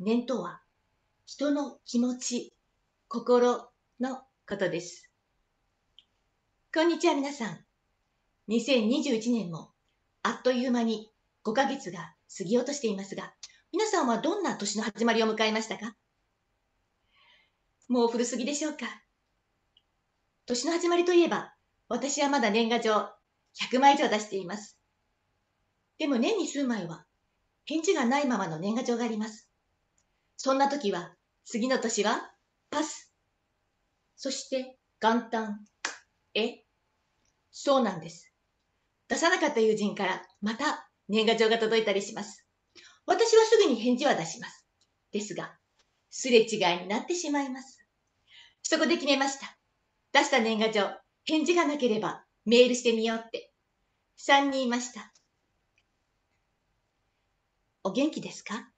念とは、人の気持ち、心のことです。こんにちは皆さん。2021年もあっという間に5ヶ月が過ぎようとしていますが、皆さんはどんな年の始まりを迎えましたかもう古すぎでしょうか年の始まりといえば、私はまだ年賀状100枚以上出しています。でも年に数枚は返事がないままの年賀状があります。そんな時は、次の年は、パス。そして、元旦。えそうなんです。出さなかった友人から、また年賀状が届いたりします。私はすぐに返事は出します。ですが、すれ違いになってしまいます。そこで決めました。出した年賀状、返事がなければメールしてみようって。3人いました。お元気ですか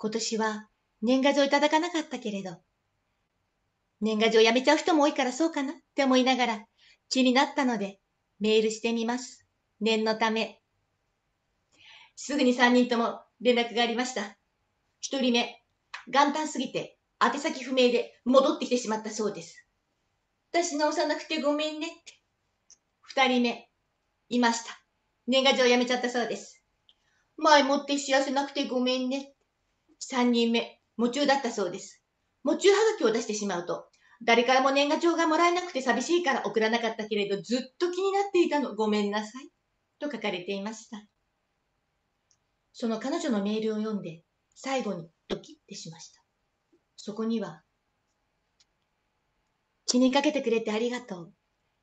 今年は年賀状いただかなかったけれど、年賀状やめちゃう人も多いからそうかなって思いながら気になったのでメールしてみます。念のため。すぐに3人とも連絡がありました。1人目、元旦過ぎて宛先不明で戻ってきてしまったそうです。私直さなくてごめんねって。2人目、いました。年賀状やめちゃったそうです。前もって幸せなくてごめんねって。3人目、夢中だったそうです。夢中はがきを出してしまうと、誰からも年賀状がもらえなくて寂しいから送らなかったけれど、ずっと気になっていたの、ごめんなさい。と書かれていました。その彼女のメールを読んで、最後にドキッてしました。そこには、気にかけてくれてありがとう。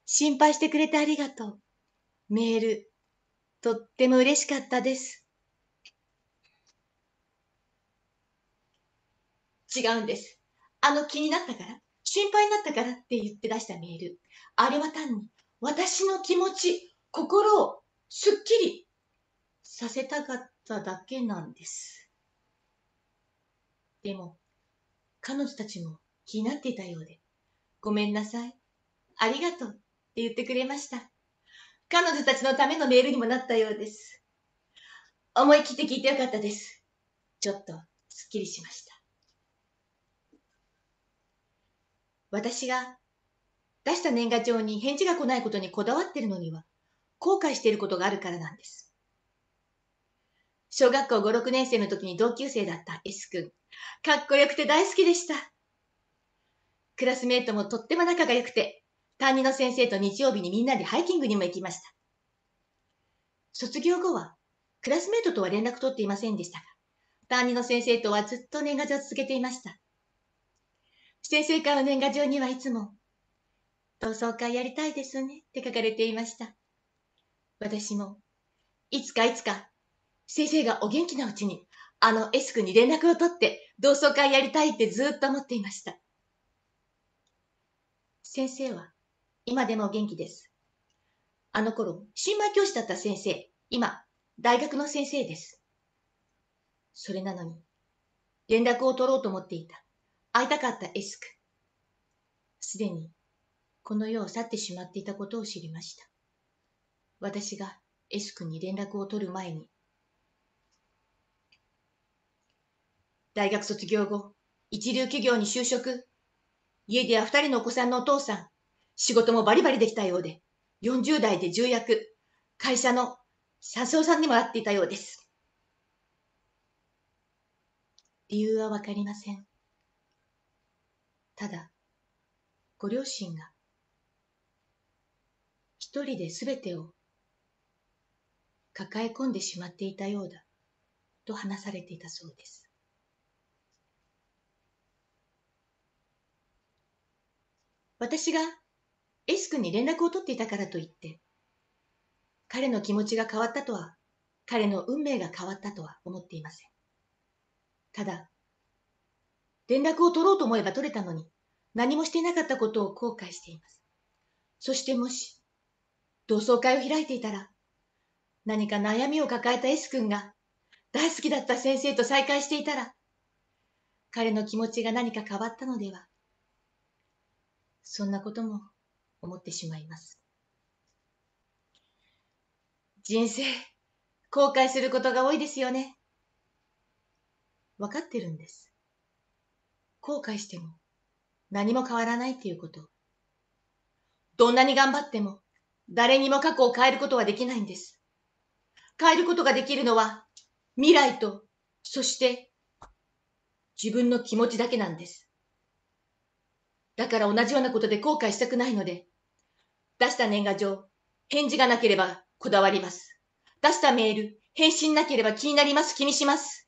心配してくれてありがとう。メール、とっても嬉しかったです。違うんです。あの気になったから、心配になったからって言って出したメール。あれは単に私の気持ち、心をすっきりさせたかっただけなんです。でも、彼女たちも気になっていたようで、ごめんなさい、ありがとうって言ってくれました。彼女たちのためのメールにもなったようです。思い切って聞いてよかったです。ちょっとすっきりしました。私が出した年賀状に返事が来ないことにこだわってるのには後悔していることがあるからなんです。小学校5、6年生の時に同級生だった S 君。かっこよくて大好きでした。クラスメートもとっても仲が良くて、担任の先生と日曜日にみんなでハイキングにも行きました。卒業後は、クラスメートとは連絡取っていませんでしたが、担任の先生とはずっと年賀状を続けていました。先生からの年賀状にはいつも、同窓会やりたいですねって書かれていました。私も、いつかいつか、先生がお元気なうちに、あの S 君に連絡を取って同窓会やりたいってずっと思っていました。先生は、今でもお元気です。あの頃、新米教師だった先生、今、大学の先生です。それなのに、連絡を取ろうと思っていた。会いたかったエスク。すでに、この世を去ってしまっていたことを知りました。私がエスクに連絡を取る前に、大学卒業後、一流企業に就職。家では二人のお子さんのお父さん。仕事もバリバリできたようで、40代で重役。会社の社長さんにも会っていたようです。理由はわかりません。ただ、ご両親が、一人で全てを抱え込んでしまっていたようだ、と話されていたそうです。私がエス君に連絡を取っていたからといって、彼の気持ちが変わったとは、彼の運命が変わったとは思っていません。ただ、連絡を取ろうと思えば取れたのに、何もしていなかったことを後悔しています。そしてもし、同窓会を開いていたら、何か悩みを抱えた S 君が、大好きだった先生と再会していたら、彼の気持ちが何か変わったのでは、そんなことも思ってしまいます。人生、後悔することが多いですよね。わかってるんです。後悔しても何も変わらないっていうこと。どんなに頑張っても誰にも過去を変えることはできないんです。変えることができるのは未来と、そして自分の気持ちだけなんです。だから同じようなことで後悔したくないので、出した年賀状、返事がなければこだわります。出したメール、返信なければ気になります、気にします。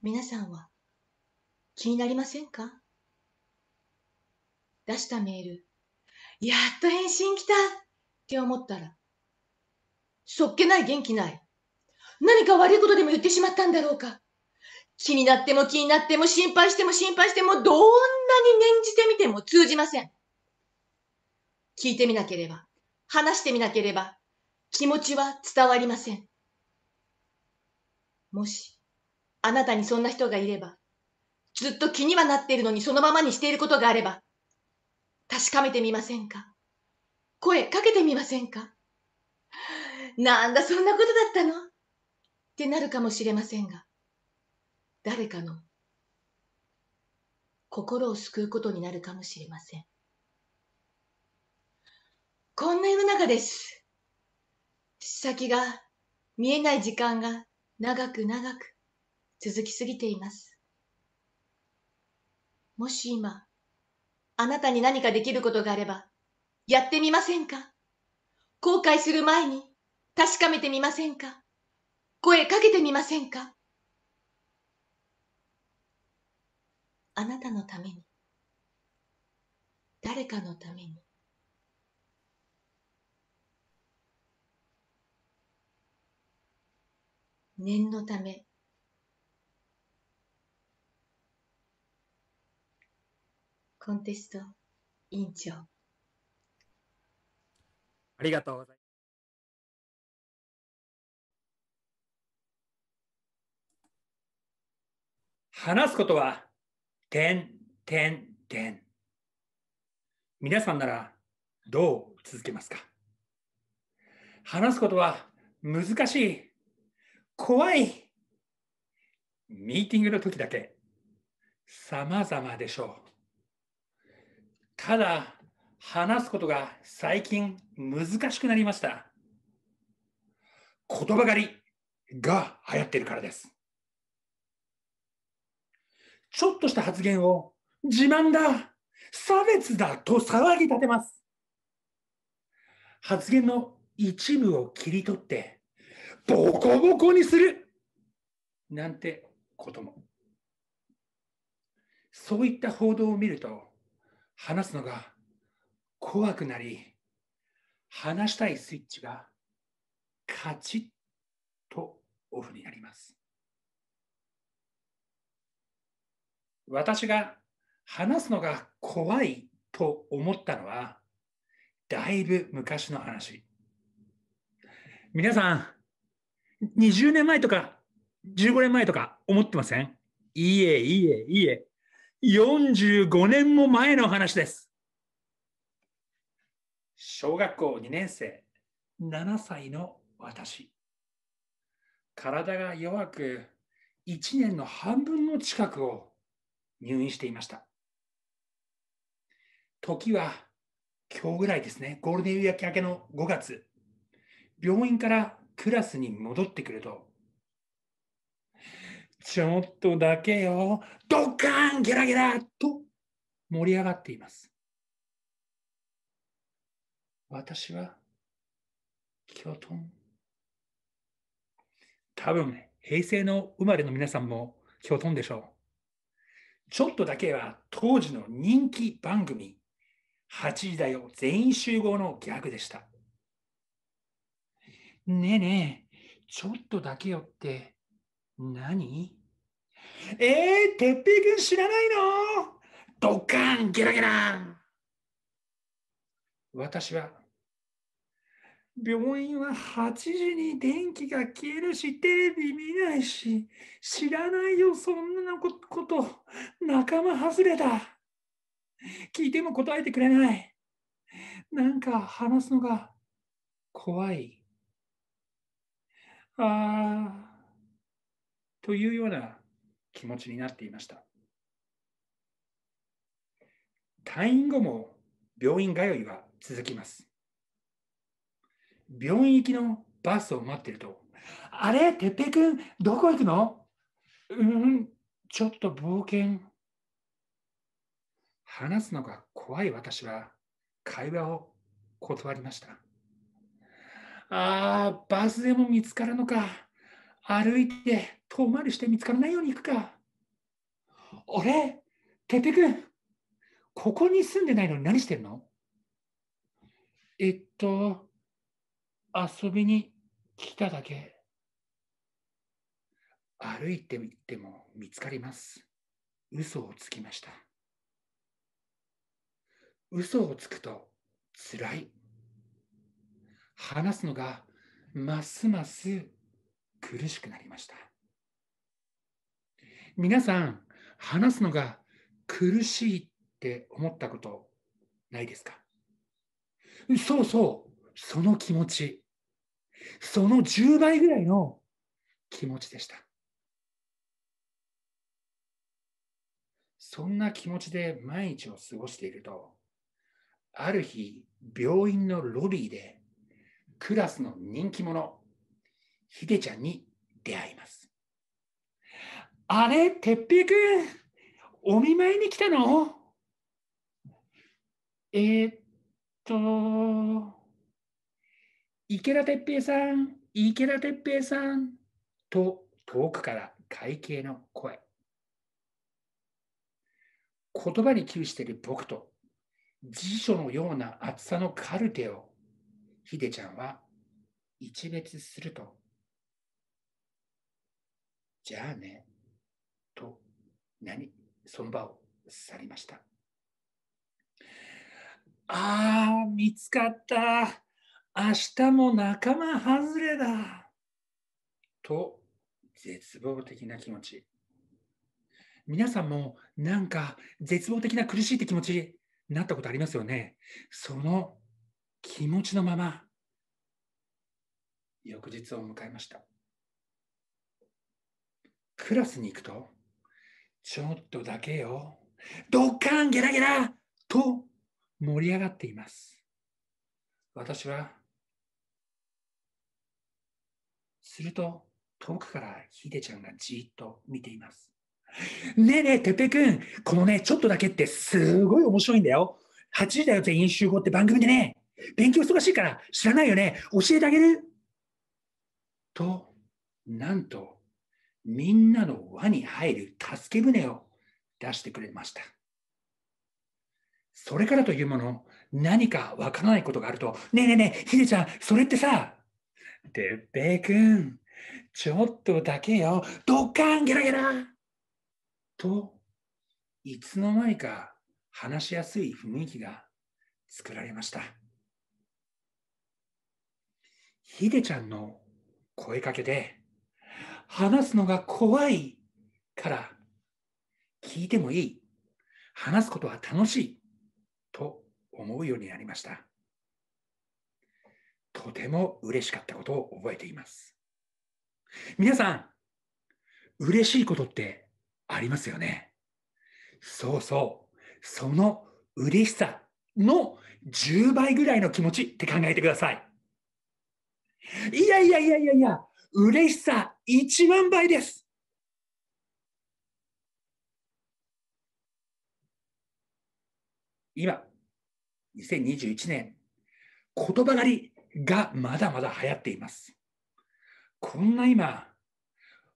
皆さんは気になりませんか出したメール、やっと返信来たって思ったら、そっけない元気ない。何か悪いことでも言ってしまったんだろうか。気になっても気になっても心配しても心配してもどんなに念じてみても通じません。聞いてみなければ、話してみなければ、気持ちは伝わりません。もし、あなたにそんな人がいれば、ずっと気にはなっているのにそのままにしていることがあれば、確かめてみませんか声かけてみませんかなんだそんなことだったのってなるかもしれませんが、誰かの心を救うことになるかもしれません。こんな世の中です。先が見えない時間が長く長く続きすぎています。もし今、あなたに何かできることがあれば、やってみませんか後悔する前に確かめてみませんか声かけてみませんかあなたのために、誰かのために、念のためコンテスト委員長。ありがとうございます。話すことは、点、点、点。皆さんなら、どう続けますか話すことは難しい、怖い。ミーティングの時だけ、様々でしょう。ただ話すことが最近難しくなりました。言葉狩りが流行っているからです。ちょっとした発言を自慢だ差別だと騒ぎ立てます。発言の一部を切り取ってボコボコにするなんてことも。そういった報道を見ると話すのが怖くなり、話したいスイッチがカチッとオフになります。私が話すのが怖いと思ったのは、だいぶ昔の話。皆さん、20年前とか15年前とか思ってませんいいえ、いいえ、いいえ。45年も前の話です。小学校2年生、7歳の私。体が弱く、1年の半分の近くを入院していました。時は今日ぐらいですね、ゴールデンウィーク明けの5月、病院からクラスに戻ってくると、ちょっとだけよ、ドッカーン、ゲラゲラと盛り上がっています。私は、きょとん。多分、平成の生まれの皆さんもきょとんでしょう。ちょっとだけは当時の人気番組、8時だよ、全員集合のギャグでした。ねえねえ、ちょっとだけよって何えー、鉄平君知らないのドカンゲラゲラ私は病院は8時に電気が消えるし、テレビ見ないし、知らないよ、そんなこと、仲間外れた。聞いても答えてくれない。なんか話すのが怖い。ああ、というような気持ちになっていました退院後も病院通いは続きます病院行きのバスを待ってると「あれて哲くん、どこ行くのうんちょっと冒険」話すのが怖い私は会話を断りましたああバスでも見つかるのか歩いて遠回りして見つからないように行くか。俺、ててくん、ここに住んでないのに何してるのえっと、遊びに来ただけ。歩いてみても見つかります。嘘をつきました。嘘をつくとつらい。話すのがますます苦しくなりました。皆さん、話すのが苦しいって思ったことないですかそうそう、その気持ち。その10倍ぐらいの気持ちでした。そんな気持ちで毎日を過ごしていると、ある日、病院のロビーで、クラスの人気者、ひでちゃんに出会います。あれ、鉄平君、お見舞いに来たのえー、っと、池田鉄平さん、池田鉄平さんと遠くから会計の声。言葉に窮している僕と辞書のような厚さのカルテをひでちゃんは一別すると。じゃあね。と何その場を去りました。ああ、見つかった。明日も仲間外れだ。と、絶望的な気持ち。皆さんもなんか絶望的な苦しいって気持ちになったことありますよね。その気持ちのまま、翌日を迎えました。クラスに行くと、ちょっとだけよ。ドッカンゲラゲラと盛り上がっています。私は、すると遠くからヒデちゃんがじっと見ています。ねえねえ、てっぺくん、このね、ちょっとだけってすごい面白いんだよ。8時だよ全員集合って番組でね、勉強忙しいから知らないよね、教えてあげると、なんと、みんなの輪に入る助け舟を出してくれました。それからというもの、何かわからないことがあると、ねえねえねえ、ひでちゃん、それってさ、てっぺいくん、ちょっとだけよ、ドッカンゲラゲラと、いつの間にか話しやすい雰囲気が作られました。ひでちゃんの声かけで、話すのが怖いから聞いてもいい話すことは楽しいと思うようになりましたとても嬉しかったことを覚えています皆さん嬉しいことってありますよねそうそうその嬉しさの10倍ぐらいの気持ちって考えてくださいいやいやいやいやいや嬉しさ1万倍です。今、2021年、言葉狩りがまだまだ流行っています。こんな今、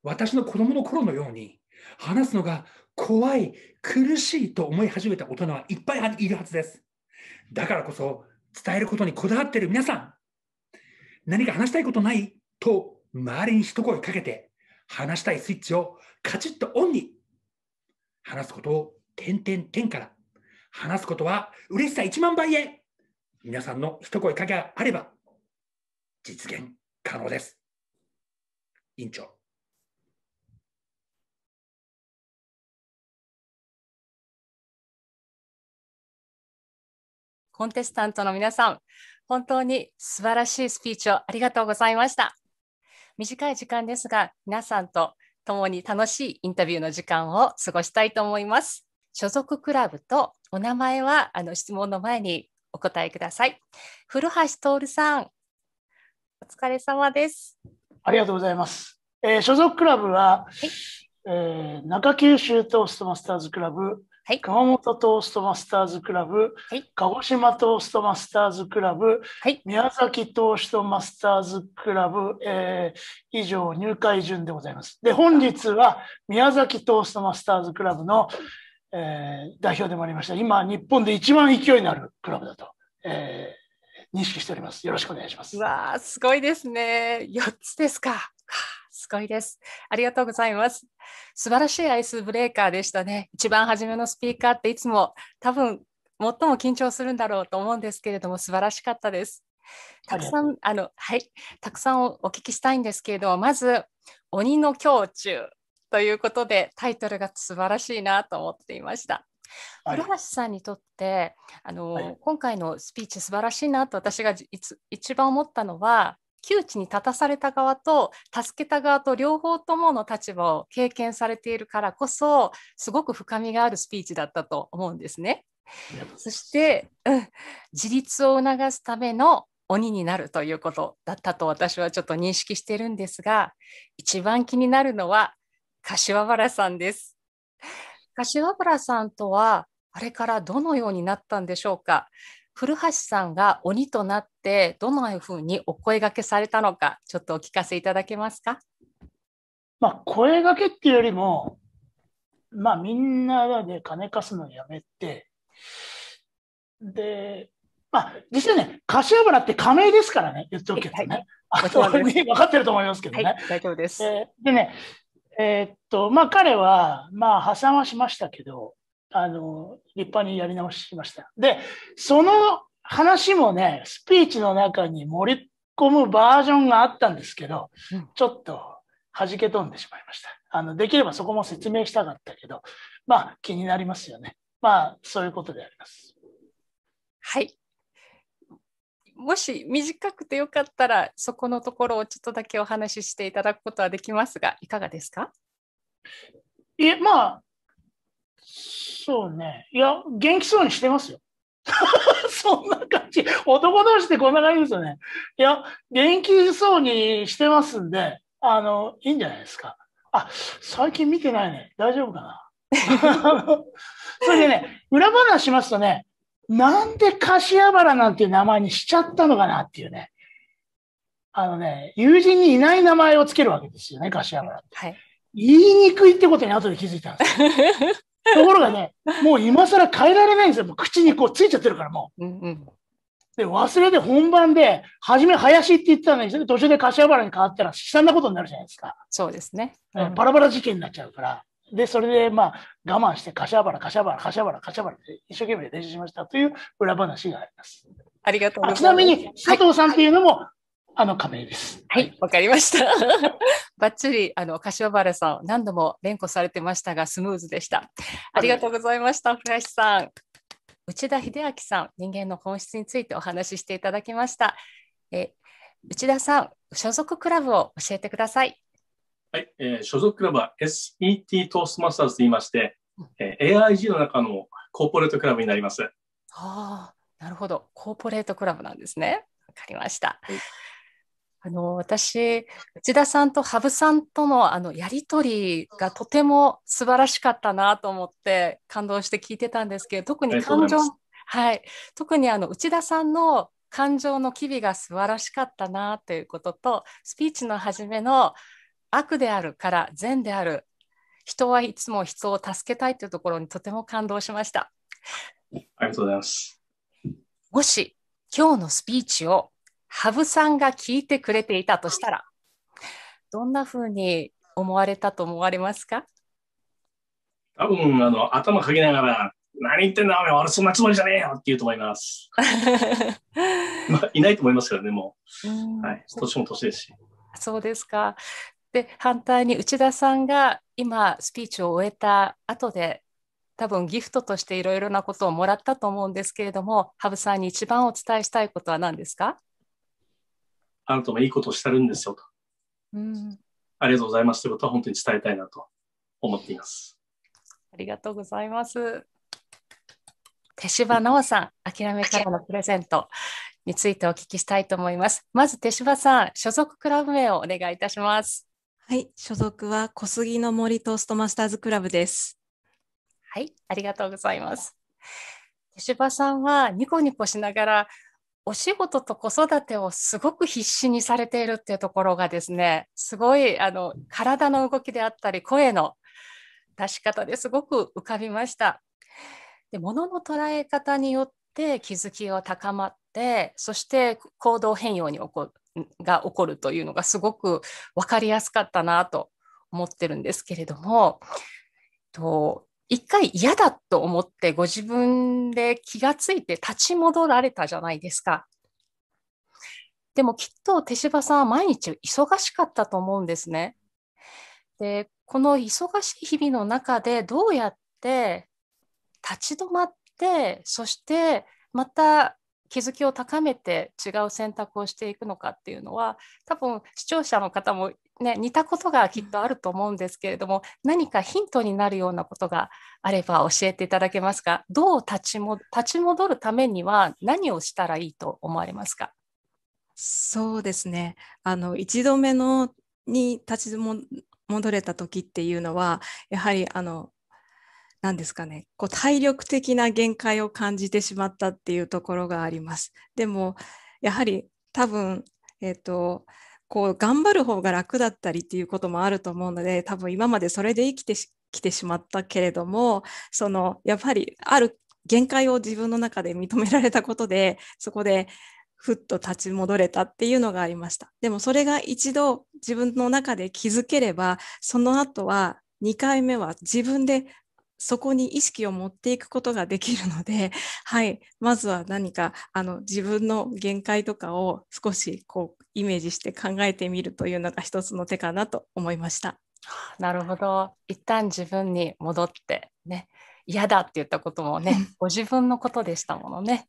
私の子供の頃のように、話すのが怖い、苦しいと思い始めた大人はいっぱいいるはずです。だからこそ、伝えることにこだわっている皆さん、何か話したいことないと周りに一声かけて、話したいスイッチをカチッとオンに。話すことを点々点から。話すことは嬉しさ1万倍へ。皆さんの一声かけがあれば、実現可能です。院長。コンテスタントの皆さん、本当に素晴らしいスピーチをありがとうございました。短い時間ですが、皆さんと共に楽しいインタビューの時間を過ごしたいと思います。所属クラブとお名前はあの質問の前にお答えください。古橋徹さん、お疲れ様です。ありがとうございます。えー、所属クラブは、はい、えー、中九州トーストマスターズクラブはい、本トーストマスターズクラブ、はい、鹿児島トーストマスターズクラブ、はい、宮崎トーストマスターズクラブ、えー、以上入会順でございます。で、本日は宮崎トーストマスターズクラブの、えー、代表でもありました。今、日本で一番勢いのあるクラブだと。えー、認識しております。よろしくお願いします。わあ、すごいですね。4つですか。すごいです。ありがとうございます。素晴らしいアイスブレーカーでしたね。一番初めのスピーカーっていつも多分最も緊張するんだろうと思うんですけれども素晴らしかったです。たくさんあのはいたくさんお聞きしたいんですけれどもまず鬼の胸中ということでタイトルが素晴らしいなと思っていました。古橋さんにとってあの、はい、今回のスピーチ素晴らしいなと私がいつ一番思ったのは窮地に立たされた側と助けた側と両方ともの立場を経験されているからこそすごく深みがあるスピーチだったと思うんですね。そして、うん、自立を促すための鬼になるということだったと私はちょっと認識してるんですが一番気になるのは柏原さんです。柏原さんとはあれからどのようになったんでしょうか古橋さんが鬼となってどのようにお声がけされたのかちょっとお聞かせいただけますか、まあ、声がけっていうよりも、まあ、みんなで金貸すのやめてで、まあ、実際ね柏原って仮名ですからね言っておけばね、はい、分かってると思いますけどね、はい、大丈夫です、でねえー、っとまあ彼はまあ破産はしましたけどあの、立派にやり直しました。で、その話もね、スピーチの中に盛り込むバージョンがあったんですけど、ちょっと弾け飛んでしまいました。あの、できればそこも説明したかったけど、まあ気になりますよね。まあそういうことであります。はい。もし短くてよかったら、そこのところをちょっとだけお話ししていただくことはできますが、いかがですかいえ、まあ、そうね。いや、元気そうにしてますよ。そんな感じ。男同士ってこんな感じですよね。いや、元気そうにしてますんで、あの、いいんじゃないですか。あ、最近見てないね。大丈夫かな。それでね、裏話しますとね、なんで柏原なんていう名前にしちゃったのかなっていうね。あのね、友人にいない名前をつけるわけですよね、柏原って。はい、言いにくいってことに後で気づいたんです ところがね、もう今更変えられないんですよ。もう口にこうついちゃってるからもう。うんうん、で、忘れて本番で、初め林って言ったのに、途中で柏原に変わったら悲惨なことになるじゃないですか。そうですね。うん、バラバラ事件になっちゃうから。で、それで、まあ、我慢して、柏原、柏原、柏原、柏原で一生懸命練習しましたという裏話があります。ありがとうございます。ちなみに、佐藤さんっていうのも、あの亀井です。はい、わ、かりました。ばっちり、あの、柏原さん、何度も連呼されてましたが、スムーズでした。ありがとうございました、古橋さん。内田秀明さん、人間の本質についてお話ししていただきました。え内田さん、所属クラブを教えてください。はい、えー、所属クラブは SET トースマスターズと言いまして、えー、AIG の中のコーポレートクラブになります。はあ、なるほど。コーポレートクラブなんですね。わかりました。はいあの私内田さんと羽生さんとのあのやり取りがとても素晴らしかったなと思って感動して聞いてたんですけど特に感情はい特にあの内田さんの感情の機微が素晴らしかったなということとスピーチの初めの悪であるから善である人はいつも人を助けたいというところにとても感動しましたありがとうございますもし今日のスピーチを羽生さんが聞いてくれていたとしたら、どんなふうに思われたと思われますか多分あの頭かけながら、何言ってんだ、俺、そんなつもりじゃねえよって言うと思います。まあ、いないと思いますけどね、もう。はい、年も年ですし。そうですか。で、反対に内田さんが今、スピーチを終えた後で、多分ギフトとしていろいろなことをもらったと思うんですけれども、羽生さんに一番お伝えしたいことは何ですかあなたもいいことをしてるんですよと、うん、ありがとうございますということは本当に伝えたいなと思っています。ありがとうございます。手芝直さん、諦めからのプレゼントについてお聞きしたいと思います。まず手芝さん、所属クラブ名をお願いいたします。はい、所属は小杉の森トーストマスターズクラブです。はい、ありがとうございます。手芝さんはニコニコしながらお仕事と子育てをすごく必死にされているっていうところがですね、すごいあの体の動きであったり、声の出し方ですごく浮かびました。で物の捉え方によって気づきが高まって、そして行動変容に起こが起こるというのがすごく分かりやすかったなと思ってるんですけれども、と一回嫌だと思ってご自分で気がついて立ち戻られたじゃないですか。でもきっと手柴さんは毎日忙しかったと思うんですね。で、この忙しい日々の中でどうやって立ち止まって、そしてまた気づきを高めて違う選択をしていくのかっていうのは多分視聴者の方もね、似たことがきっとあると思うんですけれども何かヒントになるようなことがあれば教えていただけますかどう立ちも立ち戻るためには何をしたらいいと思われますかそうですねあの一度目のに立ち戻れた時っていうのはやはりあの何ですかねこう体力的な限界を感じてしまったっていうところがあります。でもやはり多分えっ、ー、とこう頑張る方が楽だったりっていうこともあると思うので多分今までそれで生きてきてしまったけれどもそのやっぱりある限界を自分の中で認められたことでそこでふっと立ち戻れたっていうのがありましたでもそれが一度自分の中で気づければその後は2回目は自分でそこに意識を持っていくことができるので、はい、まずは何かあの自分の限界とかを少しこうイメージして考えてみるというのが一つの手かなと思いました。なるほど一旦自分に戻ってね嫌だって言ったこともねご自分のことでしたものね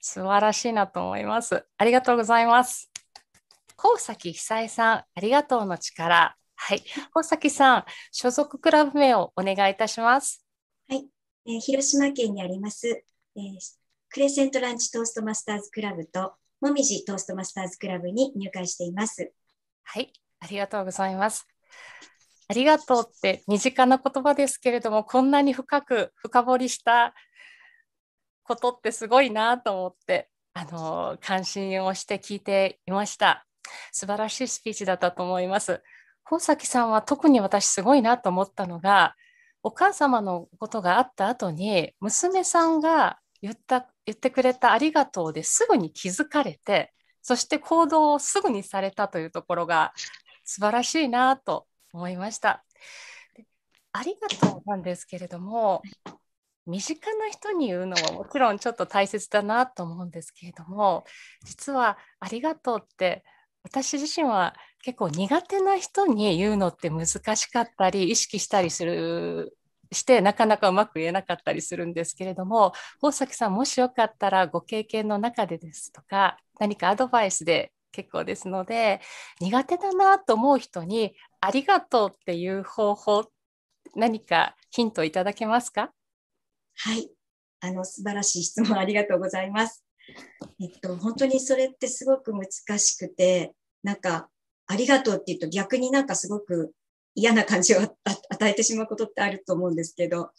素晴らしいなと思いますありがとうございます甲崎久恵さんありがとうの力はい甲崎さん所属クラブ名をお願いいたしますはい、えー、広島県にあります、えー、クレセントランチトーストマスターズクラブともみじトーストマスターズクラブに入会しています。はい、ありがとうございます。ありがとうって身近な言葉ですけれども、こんなに深く深掘りしたことってすごいなと思って、あの関心をして聞いていました。素晴らしいスピーチだったと思います。本崎さんは特に私すごいなと思ったのが、お母様のことがあった後に娘さんが言った言ってくれた「ありがとう」ですぐに気づかれてそして行動をすぐにされたというところが素晴らしいなと思いました。ありがとうなんですけれども身近な人に言うのはもちろんちょっと大切だなと思うんですけれども実は「ありがとう」って私自身は結構苦手な人に言うのって難しかったり意識したりするしてなかなかうまく言えなかったりするんですけれども大崎さんもしよかったらご経験の中でですとか何かアドバイスで結構ですので苦手だなと思う人に「ありがとう」っていう方法何かヒントいただけますかはいあの素晴らしい質問ありがとうございます。えっと、本当にそれってすごく難しくてなんかありがとうって言うと逆になんかすごく嫌な感じを 与えてしまうことってあると思うんですけど、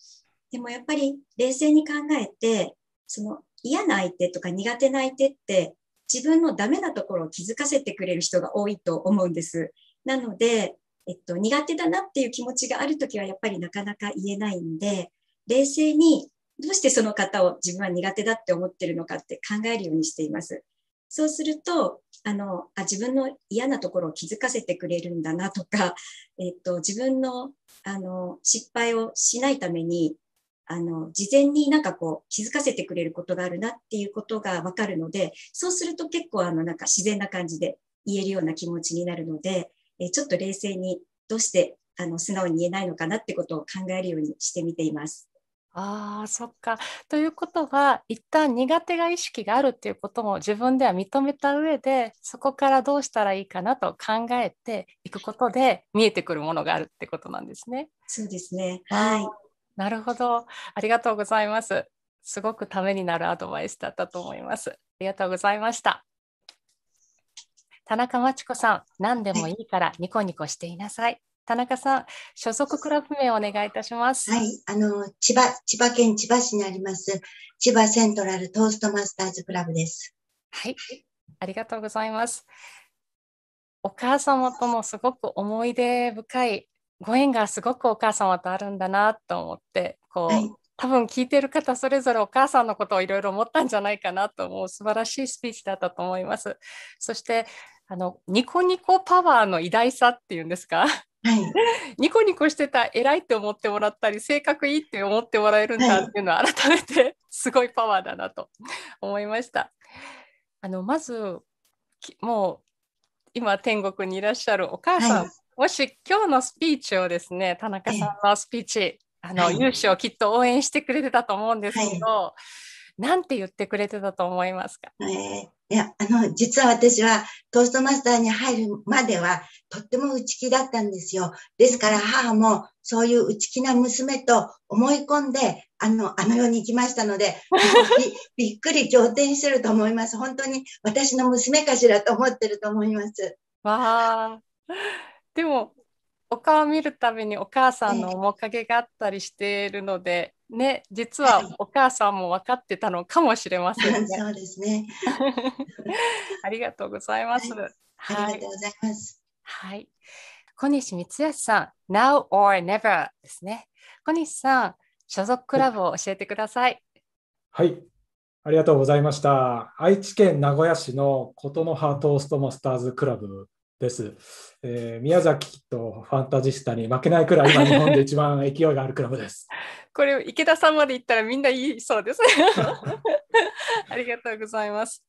でもやっぱり冷静に考えて、その嫌な相手とか苦手な相手って自分のダメなところを気づかせてくれる人が多いと思うんです。なので、えっと、苦手だなっていう気持ちがあるときはやっぱりなかなか言えないんで、冷静にどうしてその方を自分は苦手だって思ってるのかって考えるようにしています。そうするとあのあ自分の嫌なところを気づかせてくれるんだなとか、えっと、自分のあの失敗をしないためにあの事前になんかこう気づかせてくれることがあるなっていうことが分かるのでそうすると結構あのなんか自然な感じで言えるような気持ちになるので、えちょっと冷静にどうしてあの素直に言えないのかなってことを考えるようにしてみています。ああ、そっか。ということは、一旦苦手が意識があるっていうことも自分では認めた上で、そこからどうしたらいいかなと考えていくことで、見えてくるものがあるってことなんですね。そうですね。はい。なるほど。ありがとうございます。すごくためになるアドバイスだったと思います。ありがとうございました。田中真知子さん、何でもいいからニコニコしていなさい。田中さん、所属クラブ名をお願いいたします。はい、あの、千葉、千葉県千葉市にあります、千葉セントラルトーストマスターズクラブです。はい、ありがとうございます。お母様ともすごく思い出深いご縁がすごくお母様とあるんだなと思って、こう、はい、多分聞いてる方それぞれお母さんのことをいろいろ思ったんじゃないかなと思う素晴らしいスピーチだったと思います。そして、あのニコニコパワーの偉大さっていうんですかはい、ニコニコしてた偉いって思ってもらったり性格いいって思ってもらえるんだっていうのは改めてすごいパワーだなと思いました。あのまずもう今天国にいらっしゃるお母さん、はい、もし今日のスピーチをですね田中さんのスピーチ、あの、勇姿をきっと応援してくれてたと思うんですけど、はい、なんて言ってくれてたと思いますか、えー、いやあの実は私はトーストマスターに入るまではとっても内気だったんですよ。ですから母もそういう内気な娘と思い込んであのあの世に行きましたので びっくり仰天してると思います。本当に私の娘かしらと思ってると思います。わあでもお顔見るためにお母さんの面影があったりしているので、えー、ね、実はお母さんも分かってたのかもしれませんね。そうですね。ありがとうございます。はい、ありがとうございます。はい。小西光康さん、Now or Never ですね。小西さん、所属クラブを教えてください。はい、ありがとうございました。愛知県名古屋市の琴の葉トーストマスターズクラブです。えー、宮崎とファンタジスタに負けないくらい今日本で一番勢いがあるクラブです。これ池田さんまで行ったらみんないいそうです。ありがとうございます。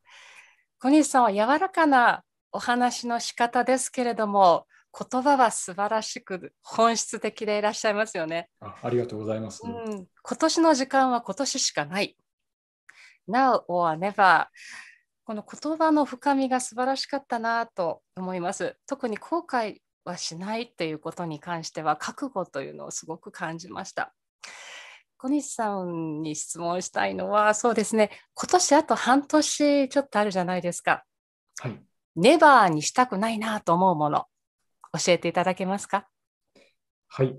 小西さんは柔らかなお話の仕方ですけれども、言葉は素晴らしく本質的でいらっしゃいますよね。あありがとうございます、うん。今年の時間は今年しかない。Now or never。この言葉の深みが素晴らしかったなと思います。特に後悔はしないということに関しては覚悟というのをすごく感じました。小西さんに質問したいのはそうですね今年あと半年ちょっとあるじゃないですか。はい、ネバーにしたくないなと思うもの教えていただけますかはい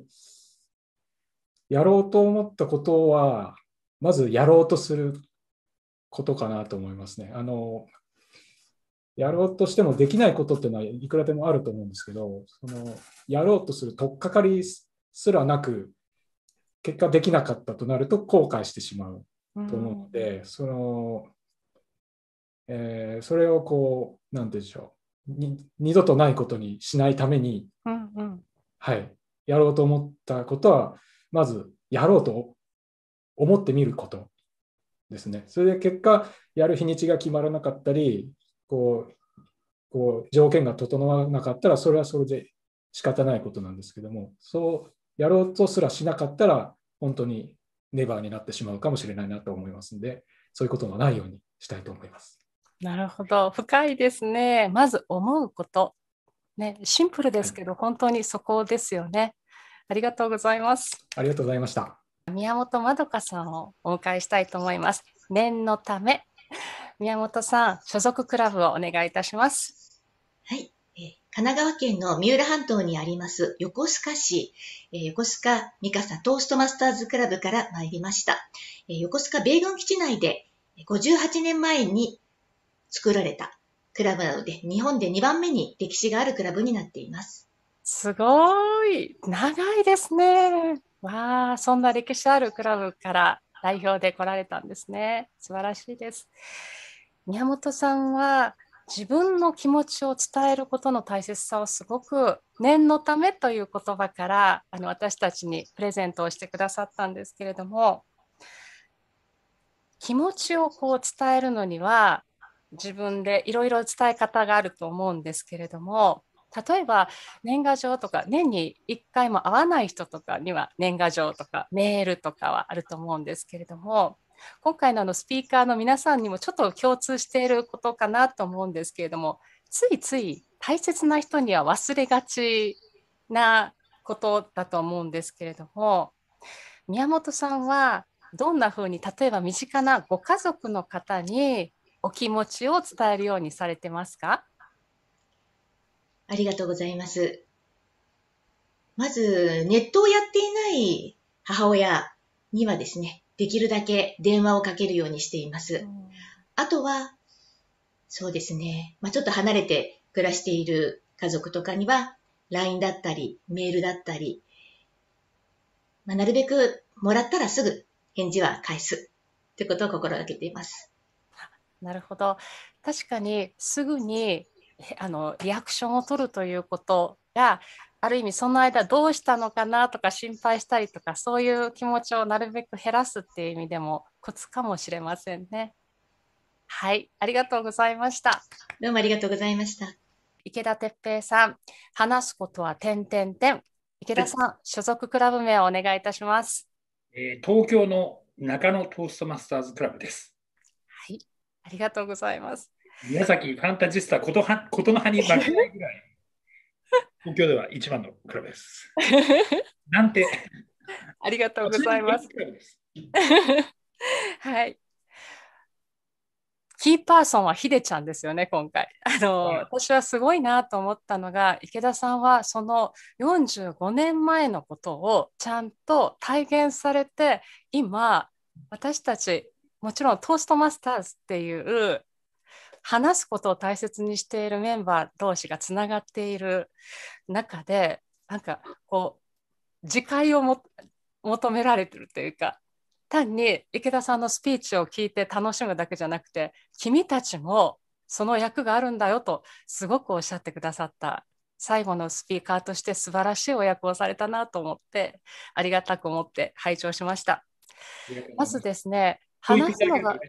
やろうと思ったことはまずやろうとすることかなと思いますね。あのやろうとしてもできないことっていうのはいくらでもあると思うんですけどそのやろうとする取っかかりすらなく結果できなかったとなると後悔してしまうと思うので、うん、そのえー、それをこう何て言うんでしょう二度とないことにしないために、うんうん、はいやろうと思ったことはまずやろうと思ってみることですね。それで結果、やる日にちが決まらなかったり、こう、こう条件が整わなかったら、それはそれで仕方ないことなんですけども、そうやろうとすらしなかったら、本当にネバーになってしまうかもしれないなと思いますので、そういうことのないようにしたいと思います。なるほど、深いですね。まず思うこと。ね、シンプルですけど、はい、本当にそこですよね。ありがとうございます。ありがとうございました。宮本まどかさんをお迎えしたいと思います。念のため、宮本さん、所属クラブをお願いいたします。はい。神奈川県の三浦半島にあります横須賀市、横須賀三笠トーストマスターズクラブから参りました。横須賀米軍基地内で58年前に作られたクラブなので、日本で2番目に歴史があるクラブになっています。すごい長いですね。わあ、そんな歴史あるクラブから代表で来られたんですね。素晴らしいです。宮本さんは自分の気持ちを伝えることの大切さをすごく念のためという言葉からあの私たちにプレゼントをしてくださったんですけれども気持ちをこう伝えるのには自分でいろいろ伝え方があると思うんですけれども例えば年賀状とか年に1回も会わない人とかには年賀状とかメールとかはあると思うんですけれども今回のあのスピーカーの皆さんにもちょっと共通していることかなと思うんですけれどもついつい大切な人には忘れがちなことだと思うんですけれども宮本さんはどんなふうに例えば身近なご家族の方にお気持ちを伝えるようにされてますかありがとうございます。まず、ネットをやっていない母親にはですね、できるだけ電話をかけるようにしています。うん、あとは、そうですね、まあ、ちょっと離れて暮らしている家族とかには、LINE だったり、メールだったり、まあ、なるべくもらったらすぐ返事は返すってことを心がけています。なるほど。確かにすぐにあのリアクションを取るということがある意味その間どうしたのかなとか心配したりとかそういう気持ちをなるべく減らすっていう意味でもコツかもしれませんね。はい、ありがとうございました。どうもありがとうございました。池田哲平さん、話すことは点点点。池田さん、はい、所属クラブ名をお願いいたします。えー、東京の中野トーストマスターズクラブです。はい、ありがとうございます。宮崎ファンタジスタことは ことの葉に負けないぐらい、東京では一番のクラブです。なんて。ありがとうございます。はい。キーパーソンはヒデちゃんですよね、今回。あの、私はすごいなと思ったのが、池田さんはその45年前のことをちゃんと体現されて、今、私たち、もちろんトーストマスターズっていう話すことを大切にしているメンバー同士がつながっている中でなんかこう自戒を求められてるというか単に池田さんのスピーチを聞いて楽しむだけじゃなくて君たちもその役があるんだよとすごくおっしゃってくださった最後のスピーカーとして素晴らしいお役をされたなと思ってありがたく思って拝聴しました。まずですね話すのが。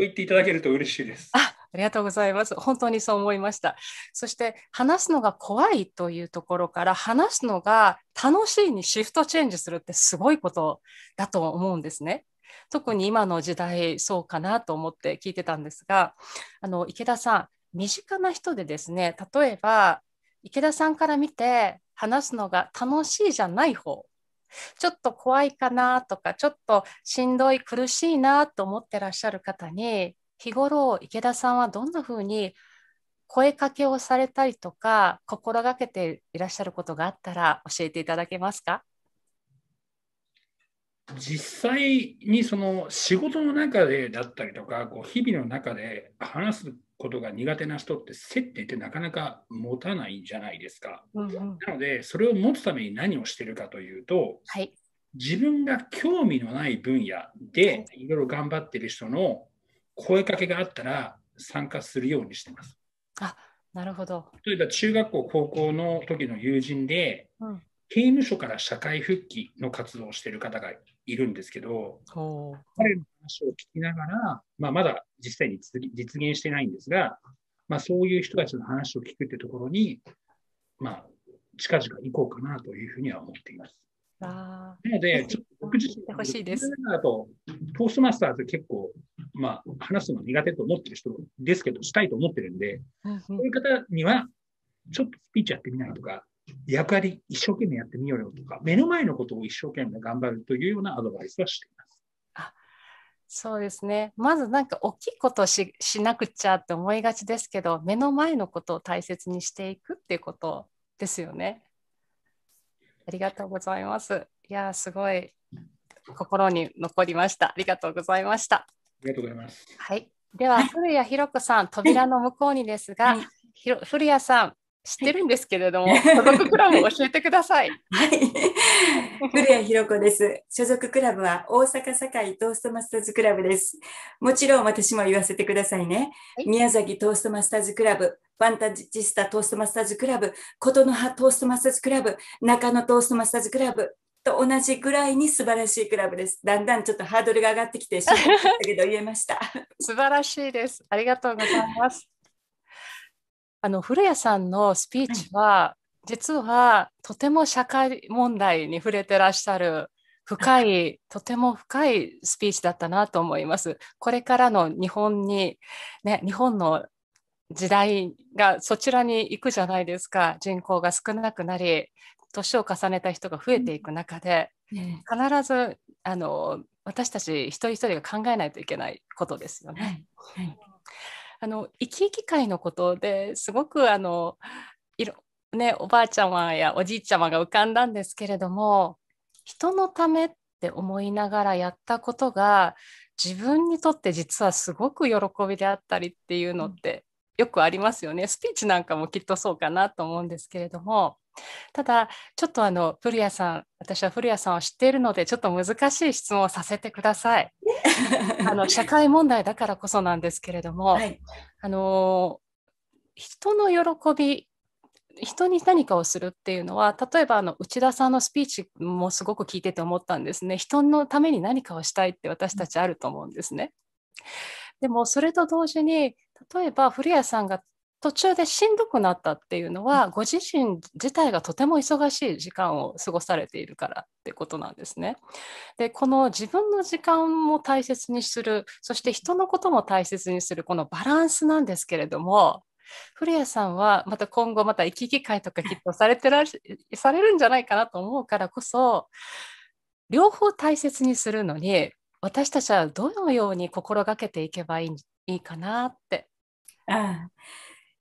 言っていただけると嬉しいです。あありがとうございます。本当にそう思いました。そして話すのが怖いというところから話すのが楽しいにシフトチェンジするってすごいことだと思うんですね。特に今の時代そうかなと思って聞いてたんですがあの池田さん身近な人でですね例えば池田さんから見て話すのが楽しいじゃない方ちょっと怖いかなとか、ちょっとしんどい、苦しいなと思ってらっしゃる方に、日頃、池田さんはどんなふうに声かけをされたりとか、心がけていらっしゃることがあったら教えていただけますか実際にその仕事の中でだったりとか、こう日々の中で話すことが苦手な人って接点ってなかなか持たないじゃないですか。うんうん、なのでそれを持つために何をしてるかというと、はい、自分が興味のない分野でいろいろ頑張ってる人の声かけがあったら参加するようにしてます。あなるほど例えば中学校高校の時の友人で、うん、刑務所から社会復帰の活動をしてる方がいるんですけど、彼の話を聞きながら、まあ、まだ実際に実現してないんですが、まあ、そういう人たちの話を聞くってところに、まあ、近々行こうかなというふうには思っています。なので、ちょっと僕自身ほしいです。だと、トーストマスターって結構、まあ、話すの苦手と思ってる人ですけど、したいと思ってるんで、そういう方には、ちょっとスピーチやってみないとか、役割一生懸命やってみようよとか、目の前のことを一生懸命頑張るというようなアドバイスはしています。あそうですね。まずなんか大きいことをしなくちゃって思いがちですけど、目の前のことを大切にしていくっていうことですよね。ありがとうございます。いやすごい心に残りました。ありがとうございました。ありがとうございます。はい。では、古谷寛子さん、扉の向こうにですが、古谷さん、知ってるんですけれども、はい、所属クラブを教えてください。はい。古谷博子です。所属クラブは大阪堺トーストマスターズクラブです。もちろん私も言わせてくださいね。はい、宮崎トーストマスターズクラブ、ファンタジスタトーストマスターズクラブ、琴の葉トーストマスターズクラブ、中野トーストマスターズクラブ、と同じぐらいに素晴らしいクラブです。だんだんちょっとハードルが上がってきてしまったけど言えました。素晴らしいです。ありがとうございます。あの古谷さんのスピーチは、はい、実はとても社会問題に触れてらっしゃる深い、とても深いスピーチだったなと思います。これからの日本に、ね、日本の時代がそちらに行くじゃないですか。人口が少なくなり、年を重ねた人が増えていく中で、必ずあの私たち一人一人が考えないといけないことですよね。はいはいあの生き生き会のことですごくあのいろ、ね、おばあちゃまやおじいちゃまが浮かんだんですけれども人のためって思いながらやったことが自分にとって実はすごく喜びであったりっていうのってよくありますよね。スピーチなんかもきっとそうかなと思うんですけれどもただちょっとあの古谷さん私は古谷さんを知っているのでちょっと難しい質問をさせてください あの社会問題だからこそなんですけれども、はい、あの人の喜び人に何かをするっていうのは例えばあの内田さんのスピーチもすごく聞いてて思ったんですね人のために何かをしたいって私たちあると思うんですね。でもそれと同時に例えば古谷さんが途中でしんどくなったっていうのは、ご自身自体がとても忙しい時間を過ごされているからってことなんですね。でこの自分の時間も大切にするそして人のことも大切にするこのバランスなんですけれども古谷さんはまた今後また行き来会とかきっとされてら されるんじゃないかなと思うからこそ両方大切にするのに私たちはどのように心がけていけばいいいいかなって。ああ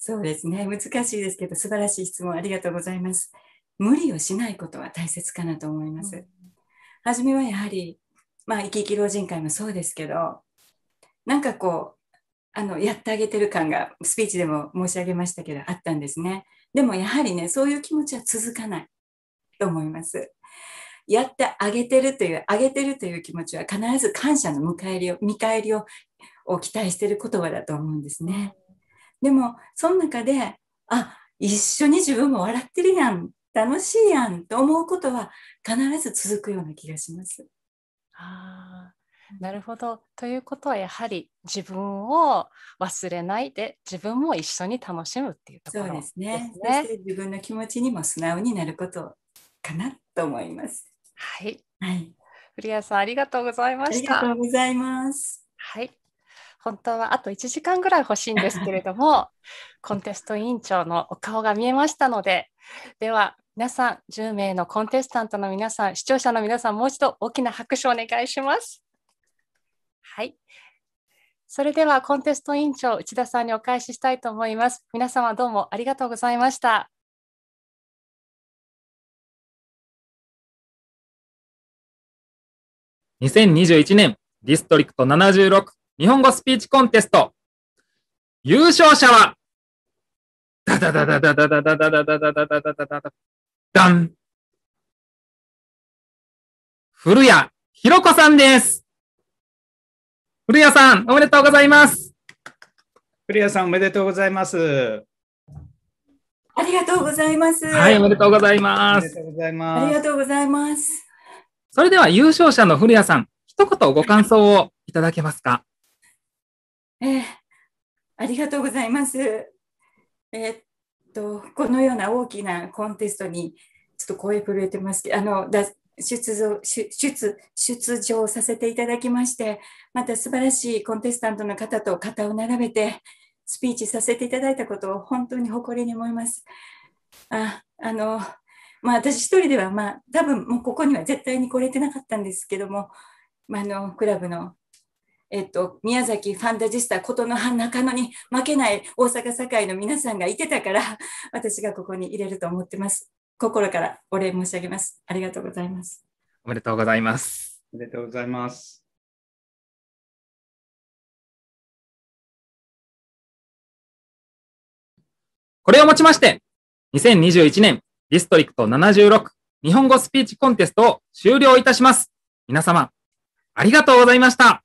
そうですね。難しいですけど、素晴らしい質問ありがとうございます。無理をしないことは大切かなと思います。うん、初めはやはり、まあ、生き生き老人会もそうですけど、なんかこう、あの、やってあげてる感が、スピーチでも申し上げましたけど、あったんですね。でもやはりね、そういう気持ちは続かないと思います。やってあげてるという、あげてるという気持ちは必ず感謝の迎えりを、見返りをを期待している言葉だと思うんですね。でも、その中で、あ、一緒に自分も笑ってるやん、楽しいやんと思うことは必ず続くような気がします。あなるほど。ということはやはり自分を忘れないで自分も一緒に楽しむっていうところですね。そうですね。そして自分の気持ちにも素直になることかなと思います。はい。はい。古谷さんありがとうございました。ありがとうございます。はい。本当はあと1時間ぐらい欲しいんですけれども、コンテスト委員長のお顔が見えましたので、では皆さん、10名のコンテスタントの皆さん、視聴者の皆さん、もう一度大きな拍手をお願いします。はい。それではコンテスト委員長、内田さんにお返ししたいと思います。皆様どうもありがとうございました。2021年ディストリクト76日本語スピーチコンテスト、優勝者は、ダダダダダダダダダダダダダダダダダダン。古谷ひろこさんです。古谷さん、おめでとうございます。古谷さん、おめでとうございます。ありがとうございます。はい、おめでとうございます。ありがとうございます。それでは優勝者の古谷さん、一言ご感想をいただけますかえー、ありがとうございます。えー、っと、このような大きなコンテストに、ちょっと声震えてますけど、あの、だ出場出出場させていただきまして、また素晴らしいコンテスタントの方と肩を並べて、スピーチさせていただいたことを本当に誇りに思います。ああのまあ、私一人では、まあ、多分もうここには絶対に来れてなかったんですけども、まあ、のクラブのえっと、宮崎ファンタジスタ琴の葉中野に負けない大阪堺の皆さんがいてたから私がここに入れると思ってます心からお礼申し上げますありがとうございますおめでとうございますおめでとうございますこれをもちまして2021年ディストリクト76日本語スピーチコンテストを終了いたします皆様ありがとうございました